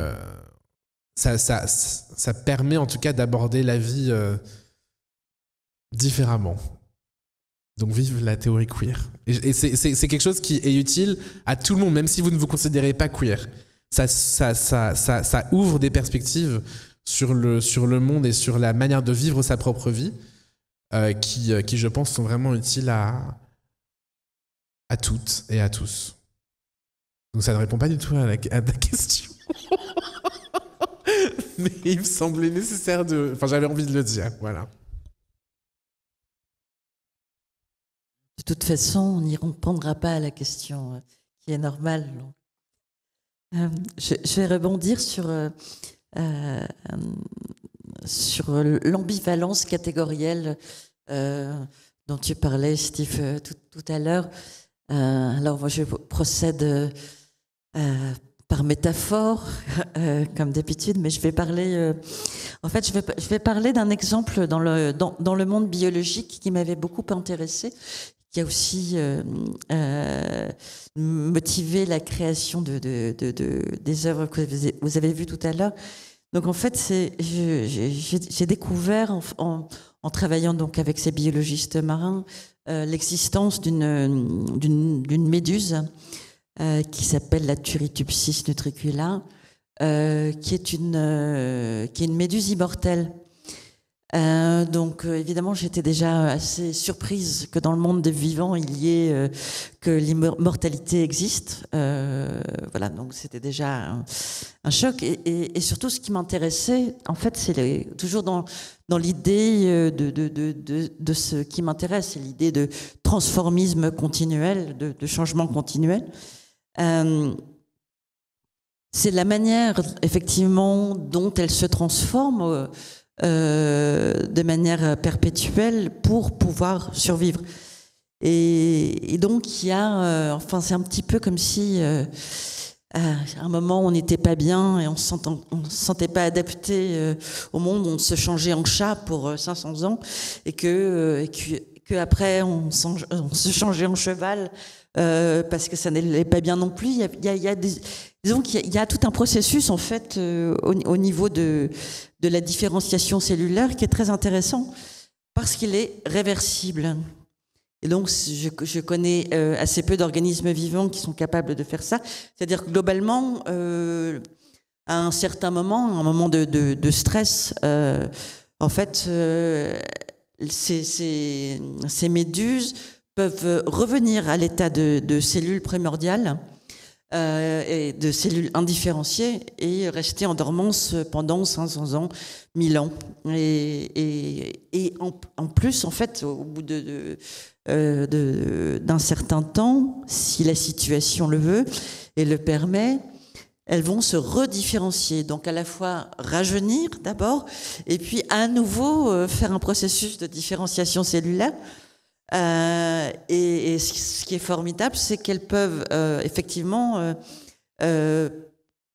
S4: ça, ça, permet en tout cas d'aborder la vie différemment. Donc vive la théorie queer. et c'est quelque chose qui est utile à tout le monde, même si vous ne vous considérez pas queer ça, ça, ça, ça, ouvre des perspectives sur le, sur le monde et sur la manière de vivre sa propre vie euh, qui, euh, qui, je pense, sont vraiment utiles à, à toutes et à tous. Donc ça ne répond pas du tout à, la, à ta question. Mais il me semblait nécessaire de... Enfin, j'avais envie de le dire, voilà.
S5: De toute façon, on n'y répondra pas à la question euh, qui est normale. Euh, je, vais rebondir sur, euh, euh, sur l'ambivalence catégorielle dont tu parlais, Steve, tout, à l'heure. alors, moi, je procède par métaphore, comme d'habitude, mais je vais parler. en fait, je vais, parler d'un exemple dans le, dans, dans le monde biologique qui m'avait beaucoup intéressé qui a aussi euh, euh, motivé la création de, des œuvres que vous avez vues tout à l'heure. Donc en fait, j'ai découvert en, travaillant donc avec ces biologistes marins euh, l'existence d'une, méduse qui s'appelle la Turritopsis nutricula, qui, est une, qui est une méduse immortelle. Euh, donc euh, évidemment, j'étais déjà euh, assez surprise que dans le monde des vivants, il y ait que l'immortalité existe. voilà, donc c'était déjà un, choc. Et, surtout, ce qui m'intéressait, en fait, c'est toujours dans, dans l'idée de, de, de, de, ce qui m'intéresse, c'est l'idée de transformisme continuel, de, changement continuel. c'est la manière, effectivement, dont elle se transforme euh, de manière perpétuelle pour pouvoir survivre. Et, donc, il y a, euh, enfin, c'est un petit peu comme si euh, à un moment on n'était pas bien et on ne se sentait pas adapté au monde, on se changeait en chat pour 500 ans et que qu'après on, se changeait en cheval euh, parce que ça n'est pas bien non plus. Il y a, tout un processus en fait euh, au, niveau de, de la différenciation cellulaire qui est très intéressant parce qu'il est réversible. Et donc, je, connais euh, assez peu d'organismes vivants qui sont capables de faire ça. C'est-à-dire que globalement, à un certain moment, un moment de, stress, en fait, ces, ces, méduses peuvent revenir à l'état de, cellules primordiales euh, et de cellules indifférenciées et rester en dormance pendant 500 ans, 1000 ans. Et, en, plus, en fait, au bout d'un de, de, euh, certain temps, si la situation le veut et le permet, elles vont se redifférencier, donc à la fois rajeunir d'abord, et puis à nouveau euh, faire un processus de différenciation cellulaire. Euh, et, ce qui est formidable, c'est qu'elles peuvent euh, effectivement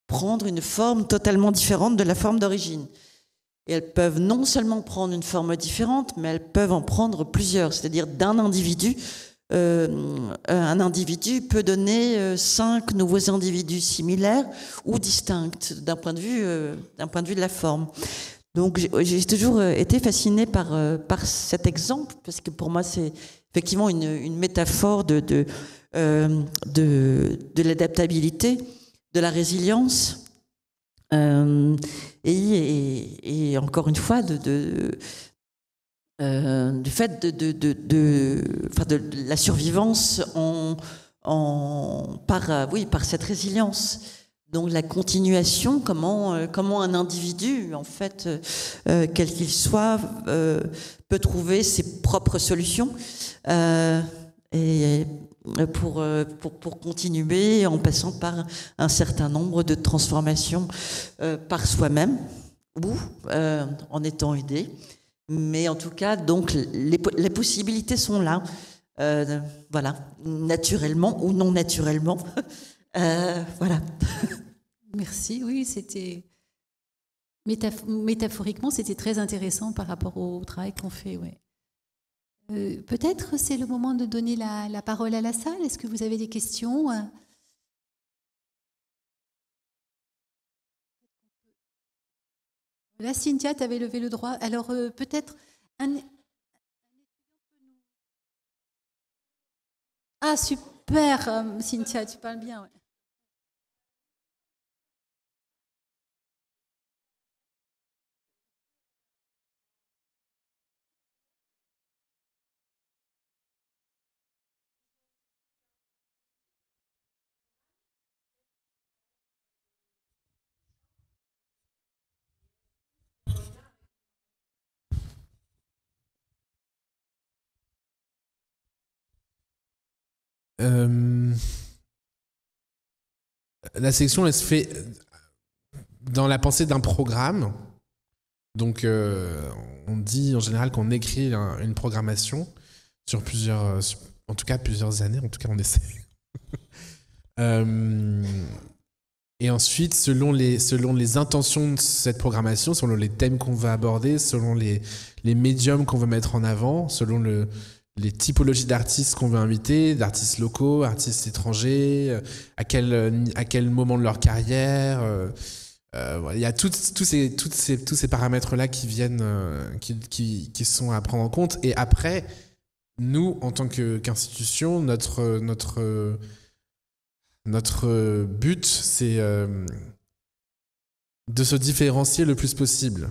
S5: prendre une forme totalement différente de la forme d'origine. Et elles peuvent non seulement prendre une forme différente, mais elles peuvent en prendre plusieurs, c'est-à-dire d'un individu euh, un individu peut donner euh, cinq nouveaux individus similaires ou distincts d'un point de vue euh, d'un point de vue de la forme. Donc j'ai toujours été fascinée par par cet exemple parce que pour moi c'est effectivement une, une, métaphore de de de, de l'adaptabilité, de la résilience. Et, et, et, encore une fois de, de, euh, du fait de, de, la survivance euh, par, cette résilience. Donc la continuation, comment, euh, un individu, en fait, quel qu'il soit, peut trouver ses propres solutions et pour, pour, continuer en passant par un certain nombre de transformations par soi-même ou en étant aidé. Mais en tout cas, donc, les, les possibilités sont là. Euh, voilà, naturellement ou non naturellement. Euh, voilà.
S2: Merci, oui, c'était. métaphoriquement, c'était très intéressant par rapport au travail qu'on fait, euh, Peut-être c'est le moment de donner la parole à la salle. Est-ce que vous avez des questions hein Là, Cynthia, tu avais levé le droit. Alors, euh, peut-être un... Ah, super, euh,
S5: Cynthia, tu parles bien.
S4: Euh, la section elle se fait dans la pensée d'un programme. Donc, euh, on dit en général qu'on écrit une programmation sur plusieurs, euh, en tout cas plusieurs années, en tout cas on essaie. et ensuite, selon les, selon les intentions de cette programmation, selon les thèmes qu'on va aborder, selon les, les médiums qu'on veut mettre en avant, selon le, les typologies d'artistes qu'on veut inviter, d'artistes locaux, artistes étrangers, euh, à quel, euh, à quel moment de leur carrière. Euh, il y a tous ces, ces, tous ces paramètres-là qui viennent, qui, qui, qui, sont à prendre en compte. Et après, nous, en tant qu'institution, notre, notre, notre but, c'est de se différencier le plus possible.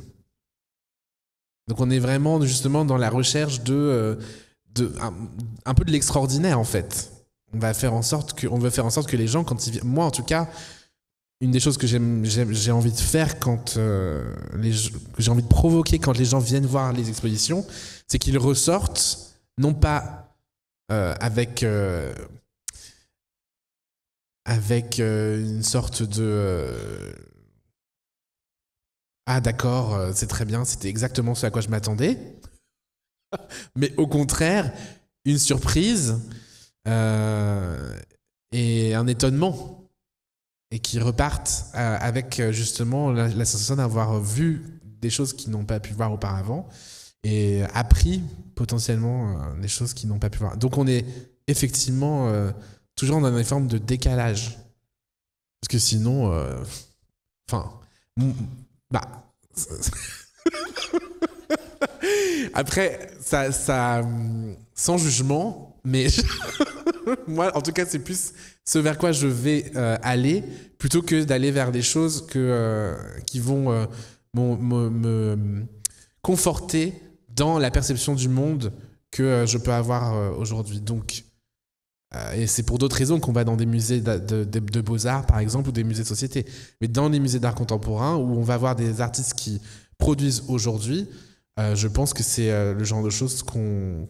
S4: Donc on est vraiment justement dans la recherche de de, un, peu de l'extraordinaire en fait. On va faire en sorte que, on veut faire en sorte que les gens, quand ils, moi en tout cas, une des choses que j'ai envie de faire quand euh, les, que j'ai envie de provoquer quand les gens viennent voir les expositions, c'est qu'ils ressortent non pas euh, avec euh, avec une sorte de ah d'accord, c'est très bien, c'était exactement ce à quoi je m'attendais. mais au contraire, une surprise euh, et un étonnement. Et qui repartent euh, avec euh, justement la, sensation d'avoir vu des choses qu'ils n'ont pas pu voir auparavant et appris potentiellement des choses qu'ils n'ont pas pu voir. Donc on est effectivement toujours dans une forme de décalage. Parce que sinon, enfin, bah. Après, ça, sans jugement, mais moi, en tout cas, c'est plus ce vers quoi je vais euh, aller plutôt que d'aller vers des choses que, euh, qui vont euh, me, conforter dans la perception du monde que je peux avoir aujourd'hui. Donc, et c'est pour d'autres raisons qu'on va dans des musées de beaux-arts, par exemple, ou des musées de société. Mais dans les musées d'art contemporain, où on va voir des artistes qui produisent aujourd'hui, euh, je pense que c'est euh, le genre de choses qu'on,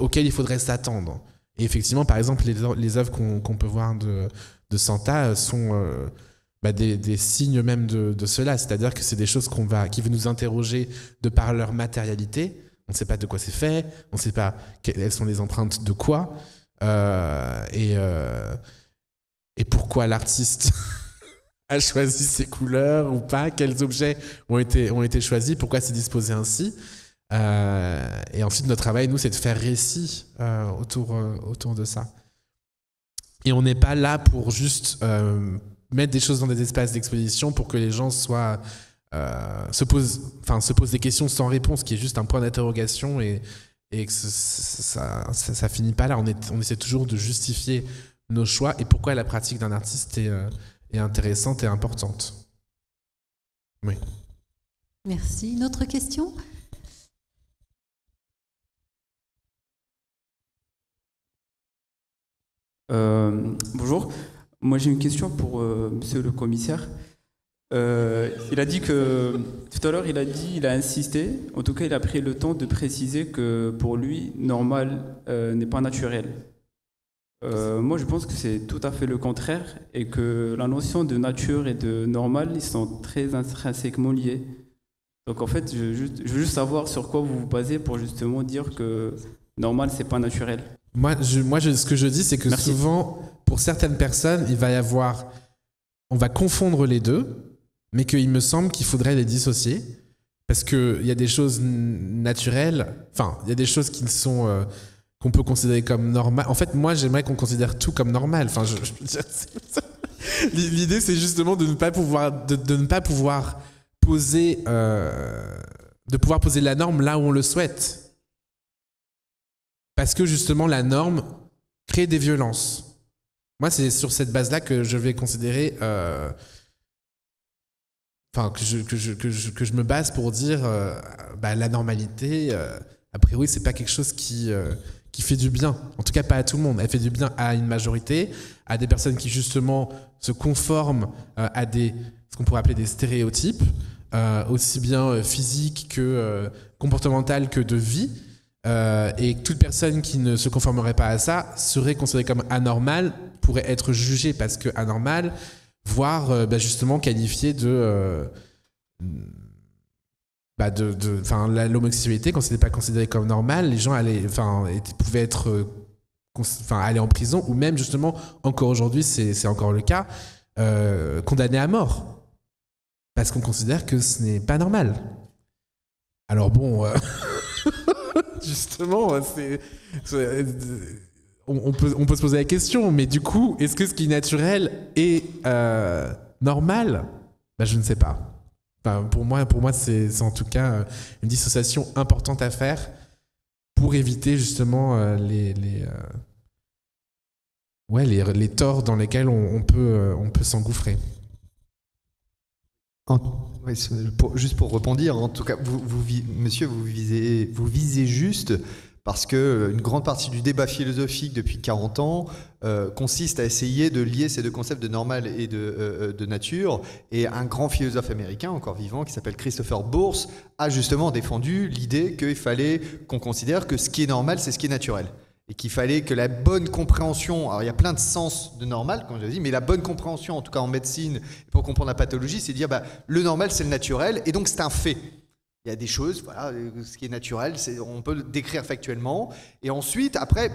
S4: auxquelles il faudrait s'attendre. Et effectivement, par exemple, les, les œuvres qu'on, peut voir de, Santa euh, sont bah, des, signes même de, de, cela. C'est-à-dire que c'est des choses qu'on qui vont nous interroger de par leur matérialité. On ne sait pas de quoi c'est fait, on ne sait pas quelles sont les empreintes de quoi. et, et pourquoi l'artiste a choisi ses couleurs ou pas, quels objets ont été, ont été choisis, pourquoi c'est disposé ainsi. Euh, et ensuite, notre travail, nous, c'est de faire récit euh, autour, euh, autour de ça. Et on n'est pas là pour juste mettre des choses dans des espaces d'exposition pour que les gens soient, se, posent, enfin, se posent des questions sans réponse, qui est juste un point d'interrogation et, et que ça, ça, finit pas là. On, est, on essaie toujours de justifier nos choix et pourquoi la pratique d'un artiste est et intéressante et importante. Oui.
S2: Merci. Une autre question
S1: euh,
S5: Bonjour. Moi, j'ai une question pour euh, monsieur le commissaire. Euh, il a dit que tout à l'heure, il a dit, il a insisté. En tout cas, il a pris le temps de préciser que pour lui, normal n'est pas naturel. Euh, moi, je pense que c'est tout à fait le contraire et que la notion de nature et de normal, ils sont très intrinsèquement liés. Donc en fait, je veux juste, savoir sur quoi vous vous basez pour justement dire
S4: que normal, c'est pas naturel. Moi, moi ce que je dis, c'est que souvent, pour certaines personnes, il va y avoir. On va confondre les deux, mais qu'il me semble qu'il faudrait les dissocier. Parce qu'il y a des choses naturelles, enfin, il y a des choses qui sont. Euh, qu'on peut considérer comme normal. En fait, moi, j'aimerais qu'on considère tout comme normal. Enfin, l'idée, c'est justement de ne pas pouvoir, de, ne pas pouvoir poser, euh, de pouvoir poser la norme là où on le souhaite, parce que justement, la norme crée des violences. Moi, c'est sur cette base-là que je vais considérer. Euh, enfin, que je, que, je, que, je, me base pour dire euh, bah, la normalité, a priori, c'est pas quelque chose qui, qui fait du bien. En tout cas, pas à tout le monde. Elle fait du bien à une majorité, à des personnes qui justement se conforment euh, à des ce qu'on pourrait appeler des stéréotypes, euh, aussi bien euh, physiques que comportementales que de vie. et toute personne qui ne se conformerait pas à ça serait considérée comme anormale, pourrait être jugée parce que voire bah, justement qualifiée de bah, de, de l'homosexualité quand c'était pas considéré comme normal, les gens allaient, enfin, pouvaient être, euh, enfin, aller en prison ou même justement encore aujourd'hui c'est encore le cas, euh, condamnés à mort parce qu'on considère que ce n'est pas normal. Alors bon, euh, justement, euh, c'est on, peut on peut se poser la question, mais du coup, est-ce que ce qui est naturel est normal bah, je ne sais pas pour moi, pour moi c'est en tout cas euh, une dissociation importante à faire pour éviter justement euh, les, les, euh, ouais, les, les torts dans lesquels on, peut, on peut s'engouffrer.
S1: juste pour rebondir, en tout cas, vous, vous, monsieur, vous visez, vous visez juste parce qu'une euh, grande partie du débat philosophique depuis 40 ans euh, consiste à essayer de lier ces deux concepts de normal et euh, de, nature. Et un grand philosophe américain, encore vivant, qui s'appelle Christopher Bourse, a justement défendu l'idée qu'il fallait qu'on considère que ce qui est normal, c'est ce qui est naturel et qu'il fallait que la bonne compréhension, alors il y a plein de sens de normal, comme je l'ai dit, mais la bonne compréhension, en tout cas en médecine, pour comprendre la pathologie, c'est dire bah, le normal, c'est le naturel, et donc c'est un fait. Il y a des choses, voilà, euh, ce qui est naturel, c'est, on peut le décrire factuellement. Et ensuite, après,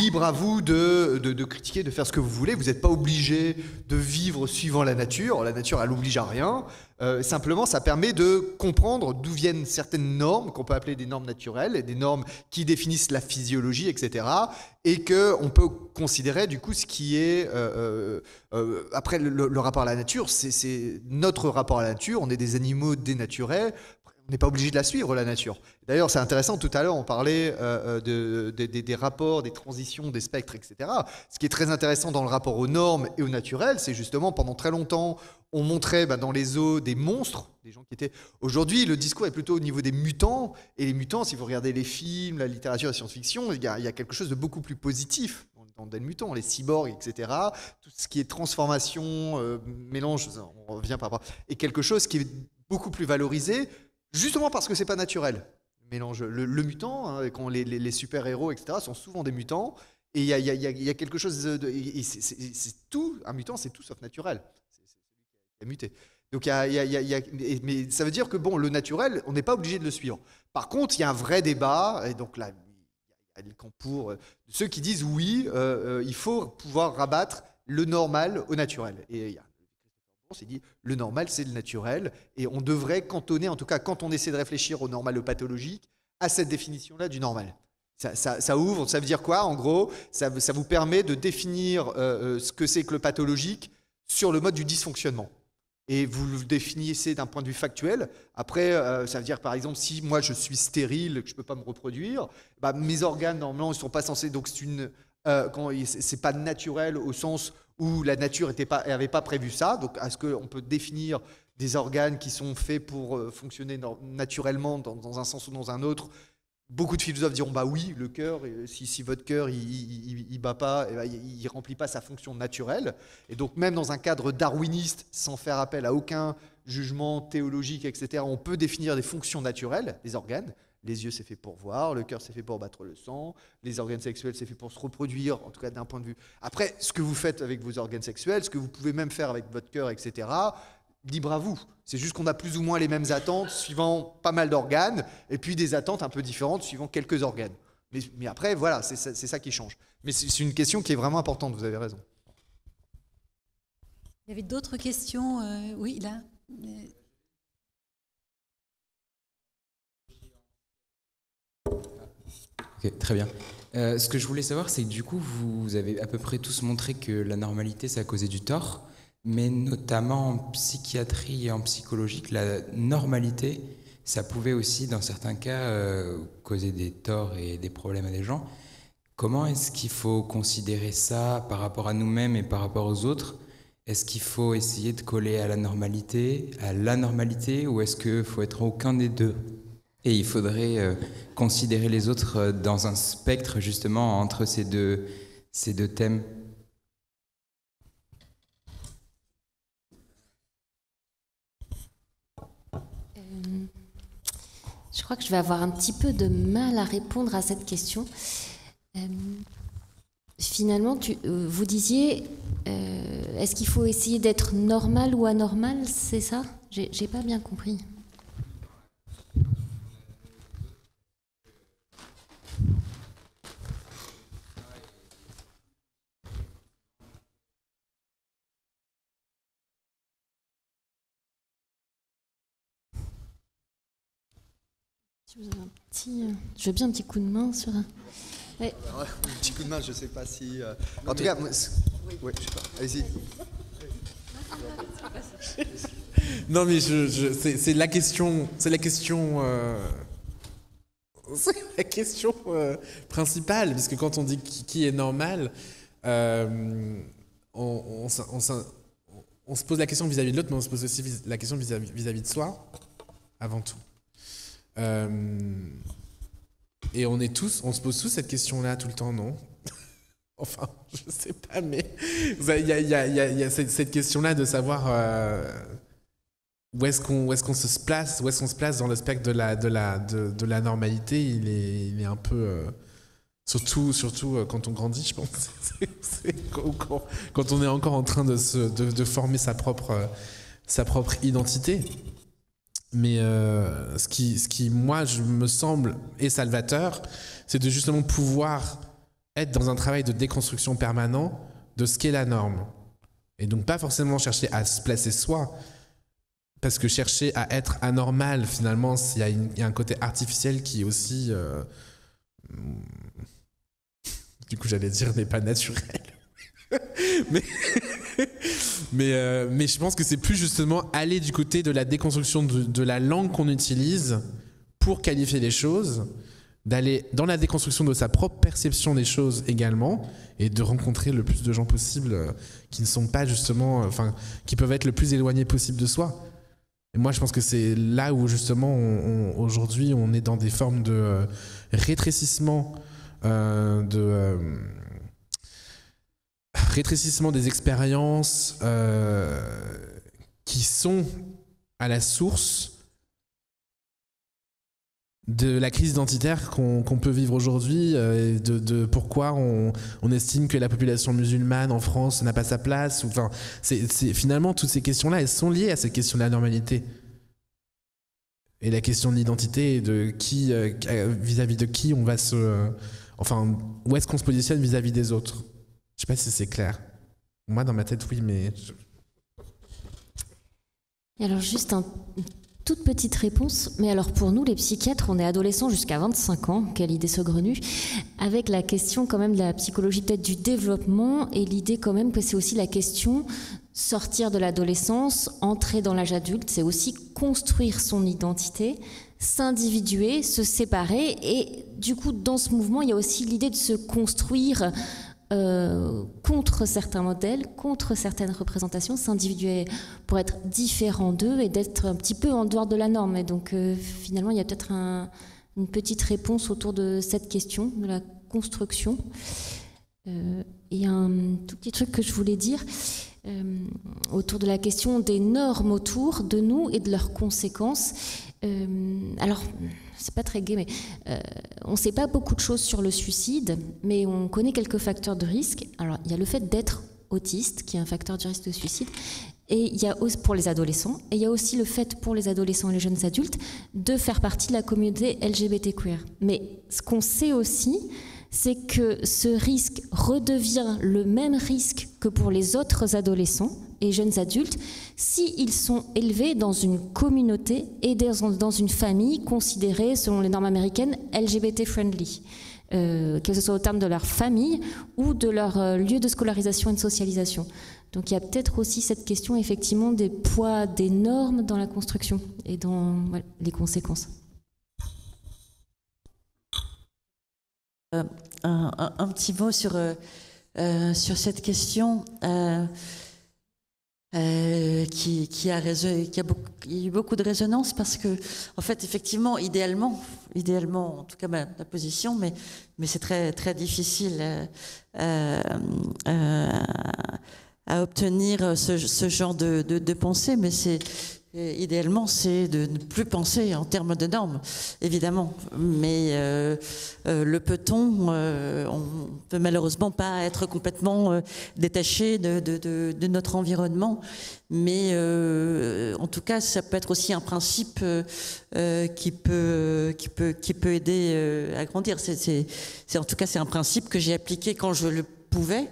S1: libre à vous de, de, critiquer, de faire ce que vous voulez. Vous n'êtes pas obligé de vivre suivant la nature. La nature, elle n'oblige à rien. Euh, simplement, ça permet de comprendre d'où viennent certaines normes qu'on peut appeler des normes naturelles, des normes qui définissent la physiologie, etc. Et que on peut considérer du coup ce qui est euh, après le, rapport à la nature, c'est notre rapport à la nature. On est des animaux dénaturés on n'est pas obligé de la suivre, la nature. D'ailleurs, c'est intéressant, tout à l'heure, on parlait euh, euh, de, des rapports, des transitions, des spectres, etc. Ce qui est très intéressant dans le rapport aux normes et au naturel, c'est justement, pendant très longtemps, on montrait bah, dans les eaux des monstres, des gens qui étaient... Aujourd'hui, le discours est plutôt au niveau des mutants, et les mutants, si vous regardez les films, la littérature, la science-fiction, il y, a, quelque chose de beaucoup plus positif dans des mutants, les cyborgs, etc. Tout ce qui est transformation, euh, mélange, on revient par là, Et quelque chose qui est beaucoup plus valorisé justement parce que c'est pas naturel. Mélange, le, mutant, quand les, super-héros, etc., sont souvent des mutants, et il y, a, quelque chose C'est tout, un mutant, c'est tout sauf naturel. C'est a muté. Donc, mais ça veut dire que bon, le naturel, on n'est pas obligé de le suivre. Par contre, il y a un vrai débat, et donc là, il pour ceux qui disent oui, il faut pouvoir rabattre le normal au naturel. Et il y a on s'est dit, le normal, c'est le naturel, et on devrait cantonner, en tout cas quand on essaie de réfléchir au normal, au pathologique, à cette définition-là du normal. Ça, ouvre, ça veut dire quoi En gros, ça, vous permet de définir euh, euh, ce que c'est que le pathologique sur le mode du dysfonctionnement. Et vous le définissez d'un point de vue factuel. Après, euh, ça veut dire par exemple, si moi je suis stérile, que je ne peux pas me reproduire, bah, mes organes, normalement, ils ne sont pas censés. Donc, c'est une, c'est pas naturel au sens où la nature n'avait pas, prévu ça. Donc, est-ce qu'on peut définir des organes qui sont faits pour euh, fonctionner naturellement dans, un sens ou dans un autre Beaucoup de philosophes diront bah oui, le cœur, euh, si, votre cœur il, bat pas, eh ben, il, ne remplit pas sa fonction naturelle. Et donc même dans un cadre darwiniste, sans faire appel à aucun jugement théologique, etc., on peut définir des fonctions naturelles des organes. Les yeux, c'est fait pour voir, le cœur, c'est fait pour battre le sang, les organes sexuels, c'est fait pour se reproduire, en tout cas d'un point de vue. Après, ce que vous faites avec vos organes sexuels, ce que vous pouvez même faire avec votre cœur, etc., libre à vous. C'est juste qu'on a plus ou moins les mêmes attentes suivant pas mal d'organes, et puis des attentes un peu différentes suivant quelques organes. Mais, après, voilà, c'est ça, qui change. Mais c'est une question qui est vraiment importante, vous avez raison.
S2: Il y avait d'autres questions euh, Oui, là. Euh,
S4: très bien. Euh, ce que je voulais savoir, c'est que du coup, vous avez à peu près tous montré que la normalité, ça a causé du tort, mais notamment en psychiatrie et en psychologie,
S5: la normalité, ça pouvait aussi, dans certains cas, euh, causer des torts et
S4: des problèmes à des gens. Comment est-ce qu'il faut considérer ça par rapport à nous-mêmes et par rapport aux autres Est-ce qu'il faut essayer de coller à la normalité, à la normalité, ou est-ce qu'il faut être aucun des deux et il faudrait euh, considérer les autres euh, dans un spectre justement entre ces deux, ces deux thèmes.
S3: Euh, je crois que je vais avoir un petit peu de mal à répondre à cette question. finalement, tu, vous disiez, est-ce qu'il faut essayer d'être normal ou anormal C'est ça J'ai pas bien compris. un petit, euh, je veux bien un petit coup de main sur un. un
S1: petit coup de main, je ne sais pas si. Euh, en tout cas, oui, je sais pas. Allez-y.
S4: Non mais je, c'est la question, c'est la question, euh, c'est la question principale, puisque quand on dit qui, est normal, on, on, se pose la question vis-à-vis de l'autre, mais on se pose aussi la question vis à -vis de soi, avant tout. Euh, et on est tous, on se pose tous cette question-là tout le temps, non Enfin, je sais pas, mais il y, a, cette, question-là de savoir euh, où est-ce qu'on est se place, où est-ce qu'on se place dans le spectre de la, de, la normalité. Il est, il est un peu euh, surtout surtout quand on grandit, je pense. quand, on est encore en train de, de, de former sa propre sa propre identité. Mais euh, ce, qui, ce qui, moi, je me semble, est salvateur, c'est de justement pouvoir être dans un travail de déconstruction permanent de ce qu'est la norme. Et donc pas forcément chercher à se placer soi, parce que chercher à être anormal, finalement, il y, a un côté artificiel qui est aussi... Euh, du coup, j'allais dire, n'est pas naturel. mais, mais, euh, mais, je pense que c'est plus justement aller du côté de la déconstruction de, la langue qu'on utilise pour qualifier les choses, d'aller dans la déconstruction de sa propre perception des choses également, et de rencontrer le plus de gens possible euh, qui ne sont pas justement, euh, enfin, qui peuvent être le plus éloignés possible de soi. Et moi, je pense que c'est là où justement, aujourd'hui, on est dans des formes de rétrécissement de rétrécissement des expériences euh, qui sont à la source de la crise identitaire qu'on peut vivre aujourd'hui, euh, de, pourquoi on, estime que la population musulmane en France n'a pas sa place. enfin, finalement, toutes ces questions-là, elles sont liées à cette question de la normalité. Et la question de l'identité, de qui, euh, vis-à-vis de qui on va se. enfin, où est-ce qu'on se positionne vis à -vis des autres je sais pas si c'est clair. Moi, dans ma tête, oui, mais.
S3: Alors, juste un, une toute petite réponse. Mais alors, pour nous, les psychiatres, on est adolescents jusqu'à 25 ans. Quelle idée saugrenue. Avec la question, quand même, de la psychologie, peut-être du développement, et l'idée, quand même, que c'est aussi la question sortir de l'adolescence, entrer dans l'âge adulte, c'est aussi construire son identité, s'individuer, se séparer. Et du coup, dans ce mouvement, il y a aussi l'idée de se construire euh, contre certains modèles, contre certaines représentations, s'individuer pour être différent d'eux et d'être un petit peu en dehors de la norme. Et donc euh, finalement, il y a peut-être une petite réponse autour de cette question, de la construction. et euh, un tout petit truc que je voulais dire autour de la question des normes autour de nous et de leurs conséquences. Euh, alors, c'est pas très gai, mais euh, on sait pas beaucoup de choses sur le suicide, mais on connaît quelques facteurs de risque. Alors, il y a le fait d'être autiste, qui est un facteur de risque de suicide, et il y a aussi pour les adolescents, et il y a aussi le fait pour les adolescents et les jeunes adultes de faire partie de la communauté LGBT queer. Mais ce qu'on sait aussi, c'est que ce risque redevient le même risque que pour les autres adolescents, et jeunes adultes s'ils sont élevés dans une communauté et dans une famille considérée, selon les normes américaines, LGBT-friendly. Euh, que ce soit au terme de leur famille ou de leur euh, lieu de scolarisation et de socialisation. Donc il y a peut-être aussi cette question effectivement des poids des normes dans la construction et dans les conséquences.
S5: Euh, un, un, petit mot sur, sur cette question. Euh, qui, qui, a, qui a, beaucoup, a eu beaucoup de résonance parce que, en fait, effectivement, idéalement, idéalement, en tout cas ma, position, mais, mais c'est très, très difficile euh, euh, euh, à obtenir ce, ce genre de, de, de pensée, mais c'est idéalement, c'est de ne plus penser en termes de normes, évidemment. Mais euh, euh, le peut-on, euh, on peut malheureusement pas être complètement détaché de, notre environnement. Mais en tout cas, ça peut être aussi un principe qui peut qui peut aider à grandir. C'est en tout cas c'est un principe que j'ai appliqué quand je le pouvais.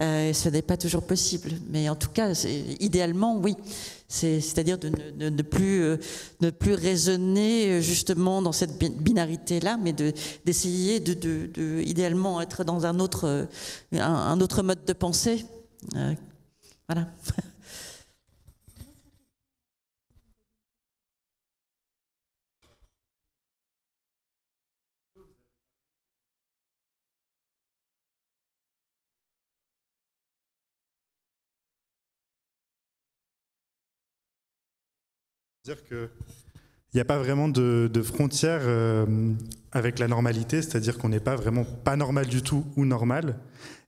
S5: Euh, ce n'est pas toujours possible, mais en tout cas, idéalement, oui. C'est-à-dire de, ne, euh, plus, raisonner euh, justement dans cette binarité-là, mais d'essayer de, idéalement être dans un autre, un, autre mode de pensée. voilà.
S6: dire que
S4: il n'y a pas vraiment de, frontière euh, avec la normalité, c'est-à-dire qu'on n'est pas vraiment pas normal du tout ou normal.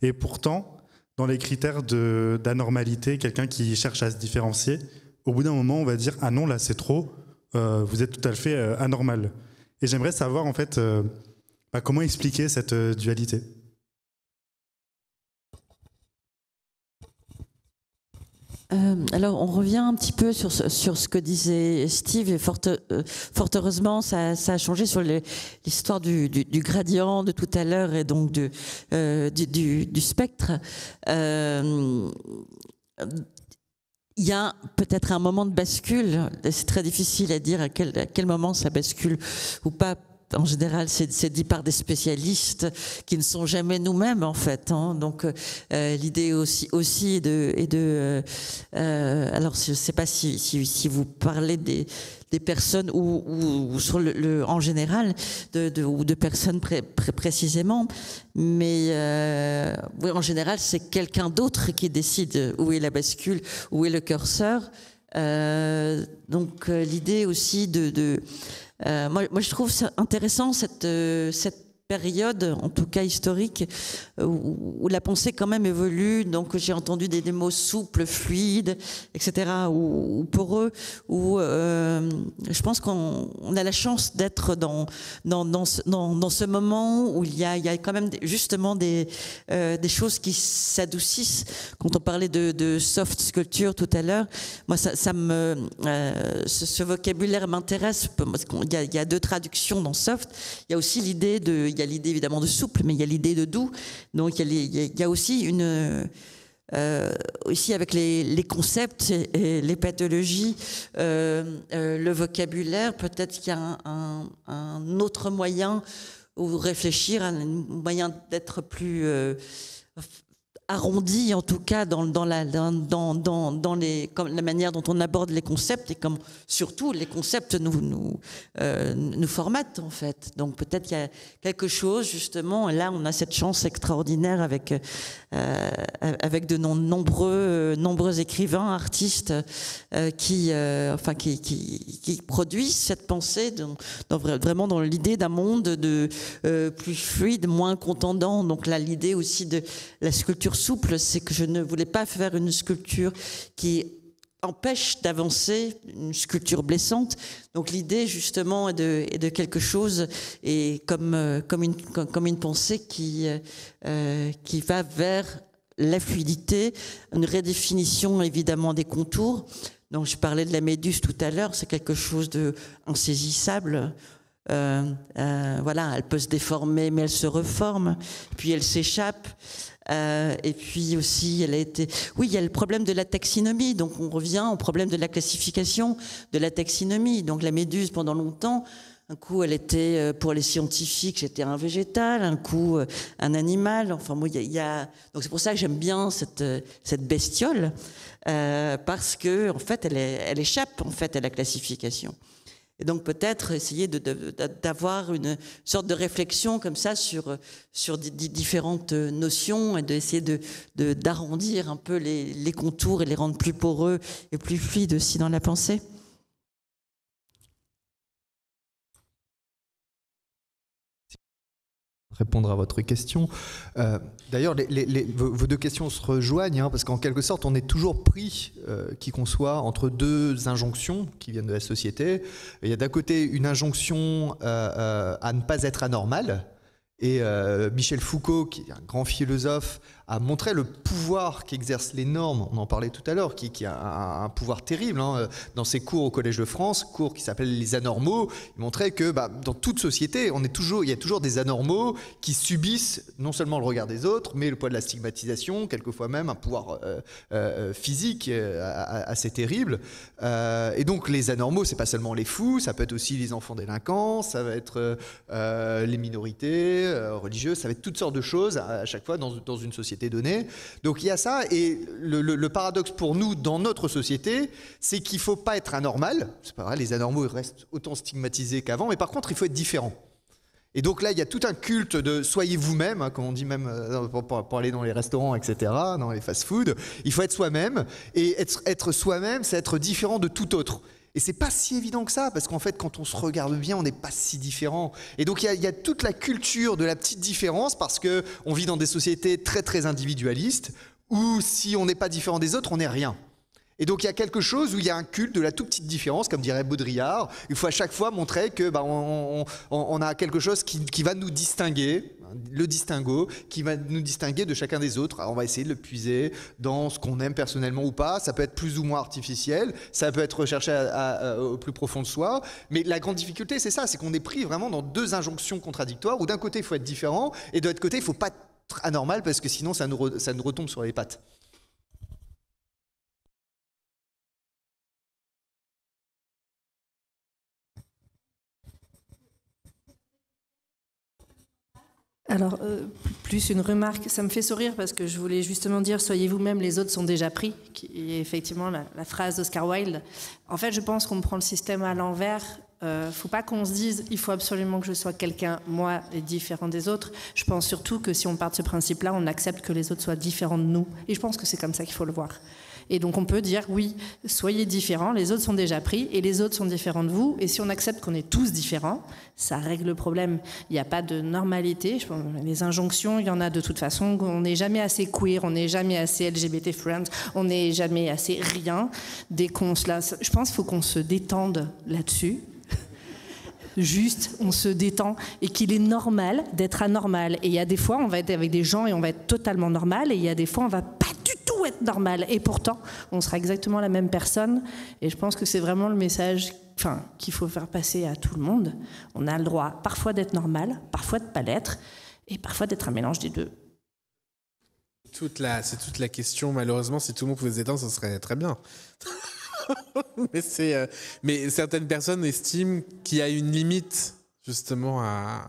S4: Et pourtant, dans les critères d'anormalité, quelqu'un qui cherche à se différencier, au bout d'un moment, on va dire ah non là c'est trop, euh, vous êtes tout à fait euh, anormal. Et j'aimerais savoir en fait bah, comment expliquer cette dualité.
S5: Euh, alors, on revient un petit peu sur, ce que disait Steve, et fort, euh, heureusement, ça, a changé sur l'histoire du, gradient de tout à l'heure et donc euh, du, spectre. il y a peut-être un moment de bascule, c'est très difficile à dire à quel moment ça bascule ou pas en général, c'est dit par des spécialistes qui ne sont jamais nous-mêmes, en fait. Hein. Donc, euh, l'idée aussi, aussi est de. de euh, euh, alors, je ne sais pas si, vous parlez des, personnes ou, sur le, en général, de, ou de personnes précisément, mais en général, c'est quelqu'un d'autre qui décide où est la bascule, où est le curseur. donc, l'idée aussi de, de euh, moi, moi, je trouve ça intéressant cette, euh, cette période, en tout cas historique, où, la pensée quand même évolue. Donc j'ai entendu des, mots souples, fluides, etc. Ou, pour poreux. Ou euh, je pense qu'on a la chance d'être dans dans, dans, ce moment où il y a, il y a quand même justement des euh, des choses qui s'adoucissent. Quand on parlait de, soft sculpture tout à l'heure, moi ça, me euh, ce, vocabulaire m'intéresse. il y, a, deux traductions dans soft. Il y a aussi l'idée de y a l'idée évidemment de souple, mais il y a l'idée de doux. Donc il y, a, aussi une euh, aussi avec les, concepts et, les pathologies, euh, euh, le vocabulaire, peut-être qu'il y a un, un, autre moyen où réfléchir, un moyen d'être plus arrondi, en tout cas dans, dans, la, dans, les, comme la manière dont on aborde les concepts et comme surtout les concepts nous, nous, euh, nous formatent en fait. Donc peut-être qu'il y a quelque chose justement, là on a cette chance extraordinaire avec, euh, euh, avec de nombreux, euh, nombreux écrivains, artistes euh, qui, enfin, qui, qui, qui, produisent cette pensée dans, vraiment dans l'idée d'un monde de, plus fluide, moins contendant. Donc là, l'idée aussi de la sculpture souple, c'est que je ne voulais pas faire une sculpture qui empêche d'avancer, une sculpture blessante. Donc l'idée justement est de, quelque chose et comme, euh, comme, une, comme une pensée qui, euh, qui va vers la fluidité, une redéfinition évidemment des contours. Donc je parlais de la méduse tout à l'heure, c'est quelque chose de insaisissable. Euh, voilà, elle peut se déformer, mais elle se reforme, puis elle s'échappe. Euh, et puis aussi, elle a été. Oui, il y a le problème de la taxinomie. Donc on revient au problème de la classification de la taxinomie. Donc la méduse, pendant longtemps, un coup, elle était euh, pour les scientifiques, j'étais un végétal, un coup, euh, un animal. Enfin, moi, il y, a. Donc c'est pour ça que j'aime bien cette cette bestiole parce que en fait, elle, elle échappe en fait à la classification. Et donc peut-être essayer d'avoir une sorte de réflexion comme ça sur, différentes notions et d'essayer d'arrondir un peu les, les contours et les rendre plus poreux et plus fluides aussi dans la pensée.
S1: répondre à votre question. Euh, d'ailleurs, vos deux questions se rejoignent, hein, parce qu'en quelque sorte, on est toujours pris, euh, qui qu'on soit, entre deux injonctions qui viennent de la société. Il y a d'un côté une injonction euh, à ne pas être anormal, et Michel Foucault, qui est un grand philosophe, à montrer le pouvoir qu'exercent les normes, on en parlait tout à l'heure, qui, a un, pouvoir terrible. Hein. Dans ses cours au Collège de France, cours qui s'appelle les anormaux, il montrait que bah, dans toute société, on est toujours, il y a toujours des anormaux qui subissent non seulement le regard des autres, mais le poids de la stigmatisation, quelquefois même un pouvoir euh, euh, physique euh, assez terrible. et donc les anormaux, c'est pas seulement les fous, ça peut être aussi les enfants délinquants, ça va être les minorités religieuses, ça va être toutes sortes de choses à, chaque fois dans une société données Donc il y a ça, et le, paradoxe pour nous dans notre société, c'est qu'il faut pas être anormal, c'est pas vrai, les anormaux restent autant stigmatisés qu'avant, mais par contre il faut être différent. Et donc là, il y a tout un culte de soyez vous-même, hein, comme on dit même euh, pour, aller dans les restaurants, etc., dans les fast-food. Il faut être soi-même. Et être soi-même, c'est être différent de tout autre. Et c'est pas si évident que ça, parce qu'en fait, quand on se regarde bien, on n'est pas si différent. Et donc, il y, a toute la culture de la petite différence, parce qu'on vit dans des sociétés très très individualistes, où si on n'est pas différent des autres, on n'est rien. Et donc, il y a quelque chose où il y a un culte de la toute petite différence, comme dirait Baudrillard. Il faut à chaque fois montrer que bah, on, a quelque chose qui va nous distinguer le distinguo qui va nous distinguer de chacun des autres. on va essayer de le puiser dans ce qu'on aime personnellement ou pas. Ça peut être plus ou moins artificiel, ça peut être recherché au plus profond de soi. Mais la grande difficulté, c'est ça, c'est qu'on est pris vraiment dans deux injonctions contradictoires où d'un côté, il faut être différent et de l'autre côté, il ne faut pas être anormal parce que sinon, ça ça nous retombe sur les pattes.
S6: Alors, euh, plus une remarque, ça me fait sourire parce que je voulais justement dire soyez vous-même, les autres sont déjà pris, qui est effectivement la, phrase d'Oscar Wilde. En fait, je pense qu'on prend le système à l'envers. Il euh, ne faut pas qu'on se dise il faut absolument que je sois quelqu'un, moi, et différent des autres. Je pense surtout que si on part de ce principe-là, on accepte que les autres soient différents de nous. Et je pense que c'est comme ça qu'il faut le voir. Et donc on peut dire oui, soyez différents, les autres sont déjà pris et les autres sont différents de vous. Et si on accepte qu'on est tous différents, ça règle le problème. Il n'y a pas de normalité. les injonctions, il y en a de toute façon. On n'est jamais assez queer, on n'est jamais assez LGBT friends, on n'est jamais assez rien. Dès qu'on se lasse, je pense qu'il faut qu'on se détende là-dessus juste, on se détend et qu'il est normal d'être anormal. Et il y a des fois, on va être avec des gens et on va être totalement normal, et il y a des fois, on va pas du tout être normal. Et pourtant, on sera exactement la même personne. Et je pense que c'est vraiment le message enfin, qu'il faut faire passer à tout le monde. On a le droit parfois d'être normal, parfois de pas l'être, et parfois d'être un mélange des deux.
S4: c'est toute la question, malheureusement, si tout le monde pouvait se détendre, ce serait très bien. mais, c'est, euh, mais certaines personnes estiment qu'il y a une limite, justement, à.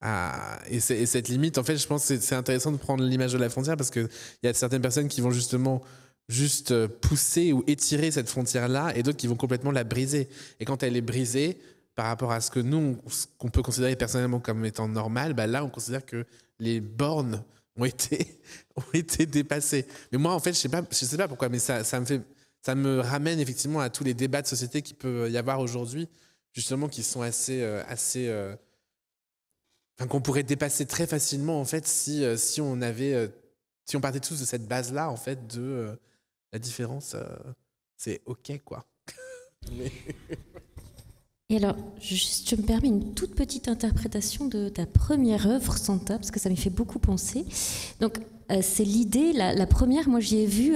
S4: à et, cette limite, en fait, je pense que c'est intéressant de prendre l'image de la frontière parce qu'il y a certaines personnes qui vont justement juste euh, pousser ou étirer cette frontière-là et d'autres qui vont complètement la briser. Et quand elle est brisée, par rapport à ce que nous, qu'on peut considérer personnellement comme étant normal, bah là, on considère que les bornes ont été, ont été dépassées. Mais moi, en fait, je sais pas, je sais pas pourquoi, mais ça, ça me fait ça me ramène effectivement à tous les débats de société qu'il peut y avoir aujourd'hui, justement, qui sont assez. Euh, assez euh, enfin, qu'on pourrait dépasser très facilement, en fait, si, euh, si on avait. si on partait tous de cette base-là, en fait, de la différence, c'est OK, quoi.
S3: Et alors, je me permets une toute petite interprétation de ta première œuvre, Santa, parce que ça m'y fait beaucoup penser. Donc, c'est l'idée, la, première, moi j'y ai vu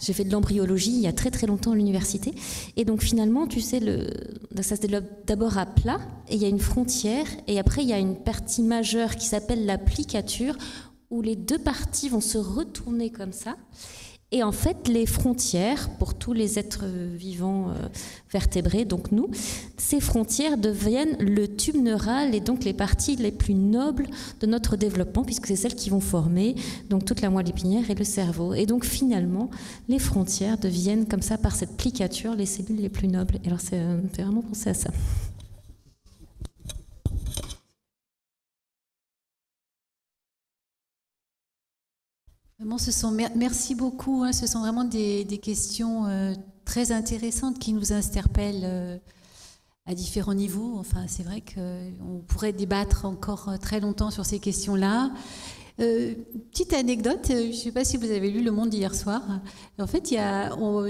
S3: j'ai fait de l'embryologie il y a très très longtemps à l'université. Et donc finalement, tu sais, ça se développe d'abord à plat, et il y a une frontière, et après il y a une partie majeure qui s'appelle l'applicature, où les deux parties vont se retourner comme ça. Et en fait, les frontières, pour tous les êtres vivants euh, vertébrés, donc nous, ces frontières deviennent le tube neural et donc les parties les plus nobles de notre développement, puisque c'est celles qui vont former donc toute la moelle épinière et le cerveau. Et donc finalement, les frontières deviennent comme ça, par cette plicature, les cellules les plus nobles. alors, c'est euh, vraiment penser à ça.
S2: merci beaucoup. Hein. ce sont vraiment des, questions euh, très intéressantes qui nous interpellent euh, à différents niveaux. Enfin, c'est vrai qu'on pourrait débattre encore euh, très longtemps sur ces questions-là. petite anecdote, je ne sais pas si vous avez lu Le Monde hier soir. En fait,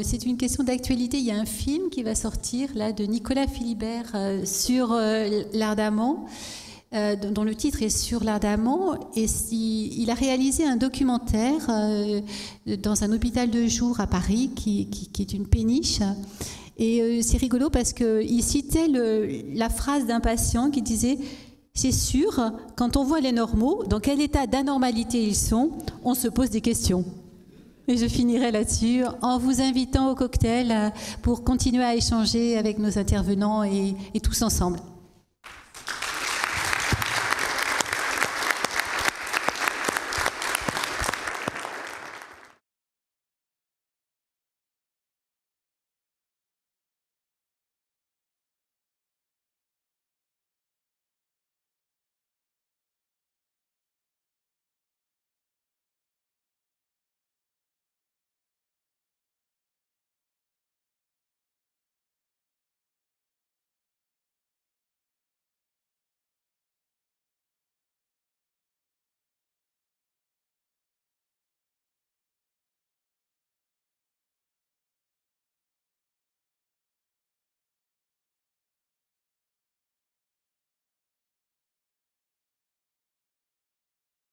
S2: c'est une question d'actualité. Il y a un film qui va sortir là de Nicolas Philibert sur euh, euh, dont le titre est Sur l'Ardamant, et il, a réalisé un documentaire euh, dans un hôpital de jour à Paris, qui, est une péniche. Et euh, c'est rigolo parce qu'il citait la phrase d'un patient qui disait C'est sûr, quand on voit les normaux, dans quel état d'anormalité ils sont, on se pose des questions. Et je finirai là-dessus en vous invitant au cocktail pour continuer à échanger avec nos intervenants et tous ensemble.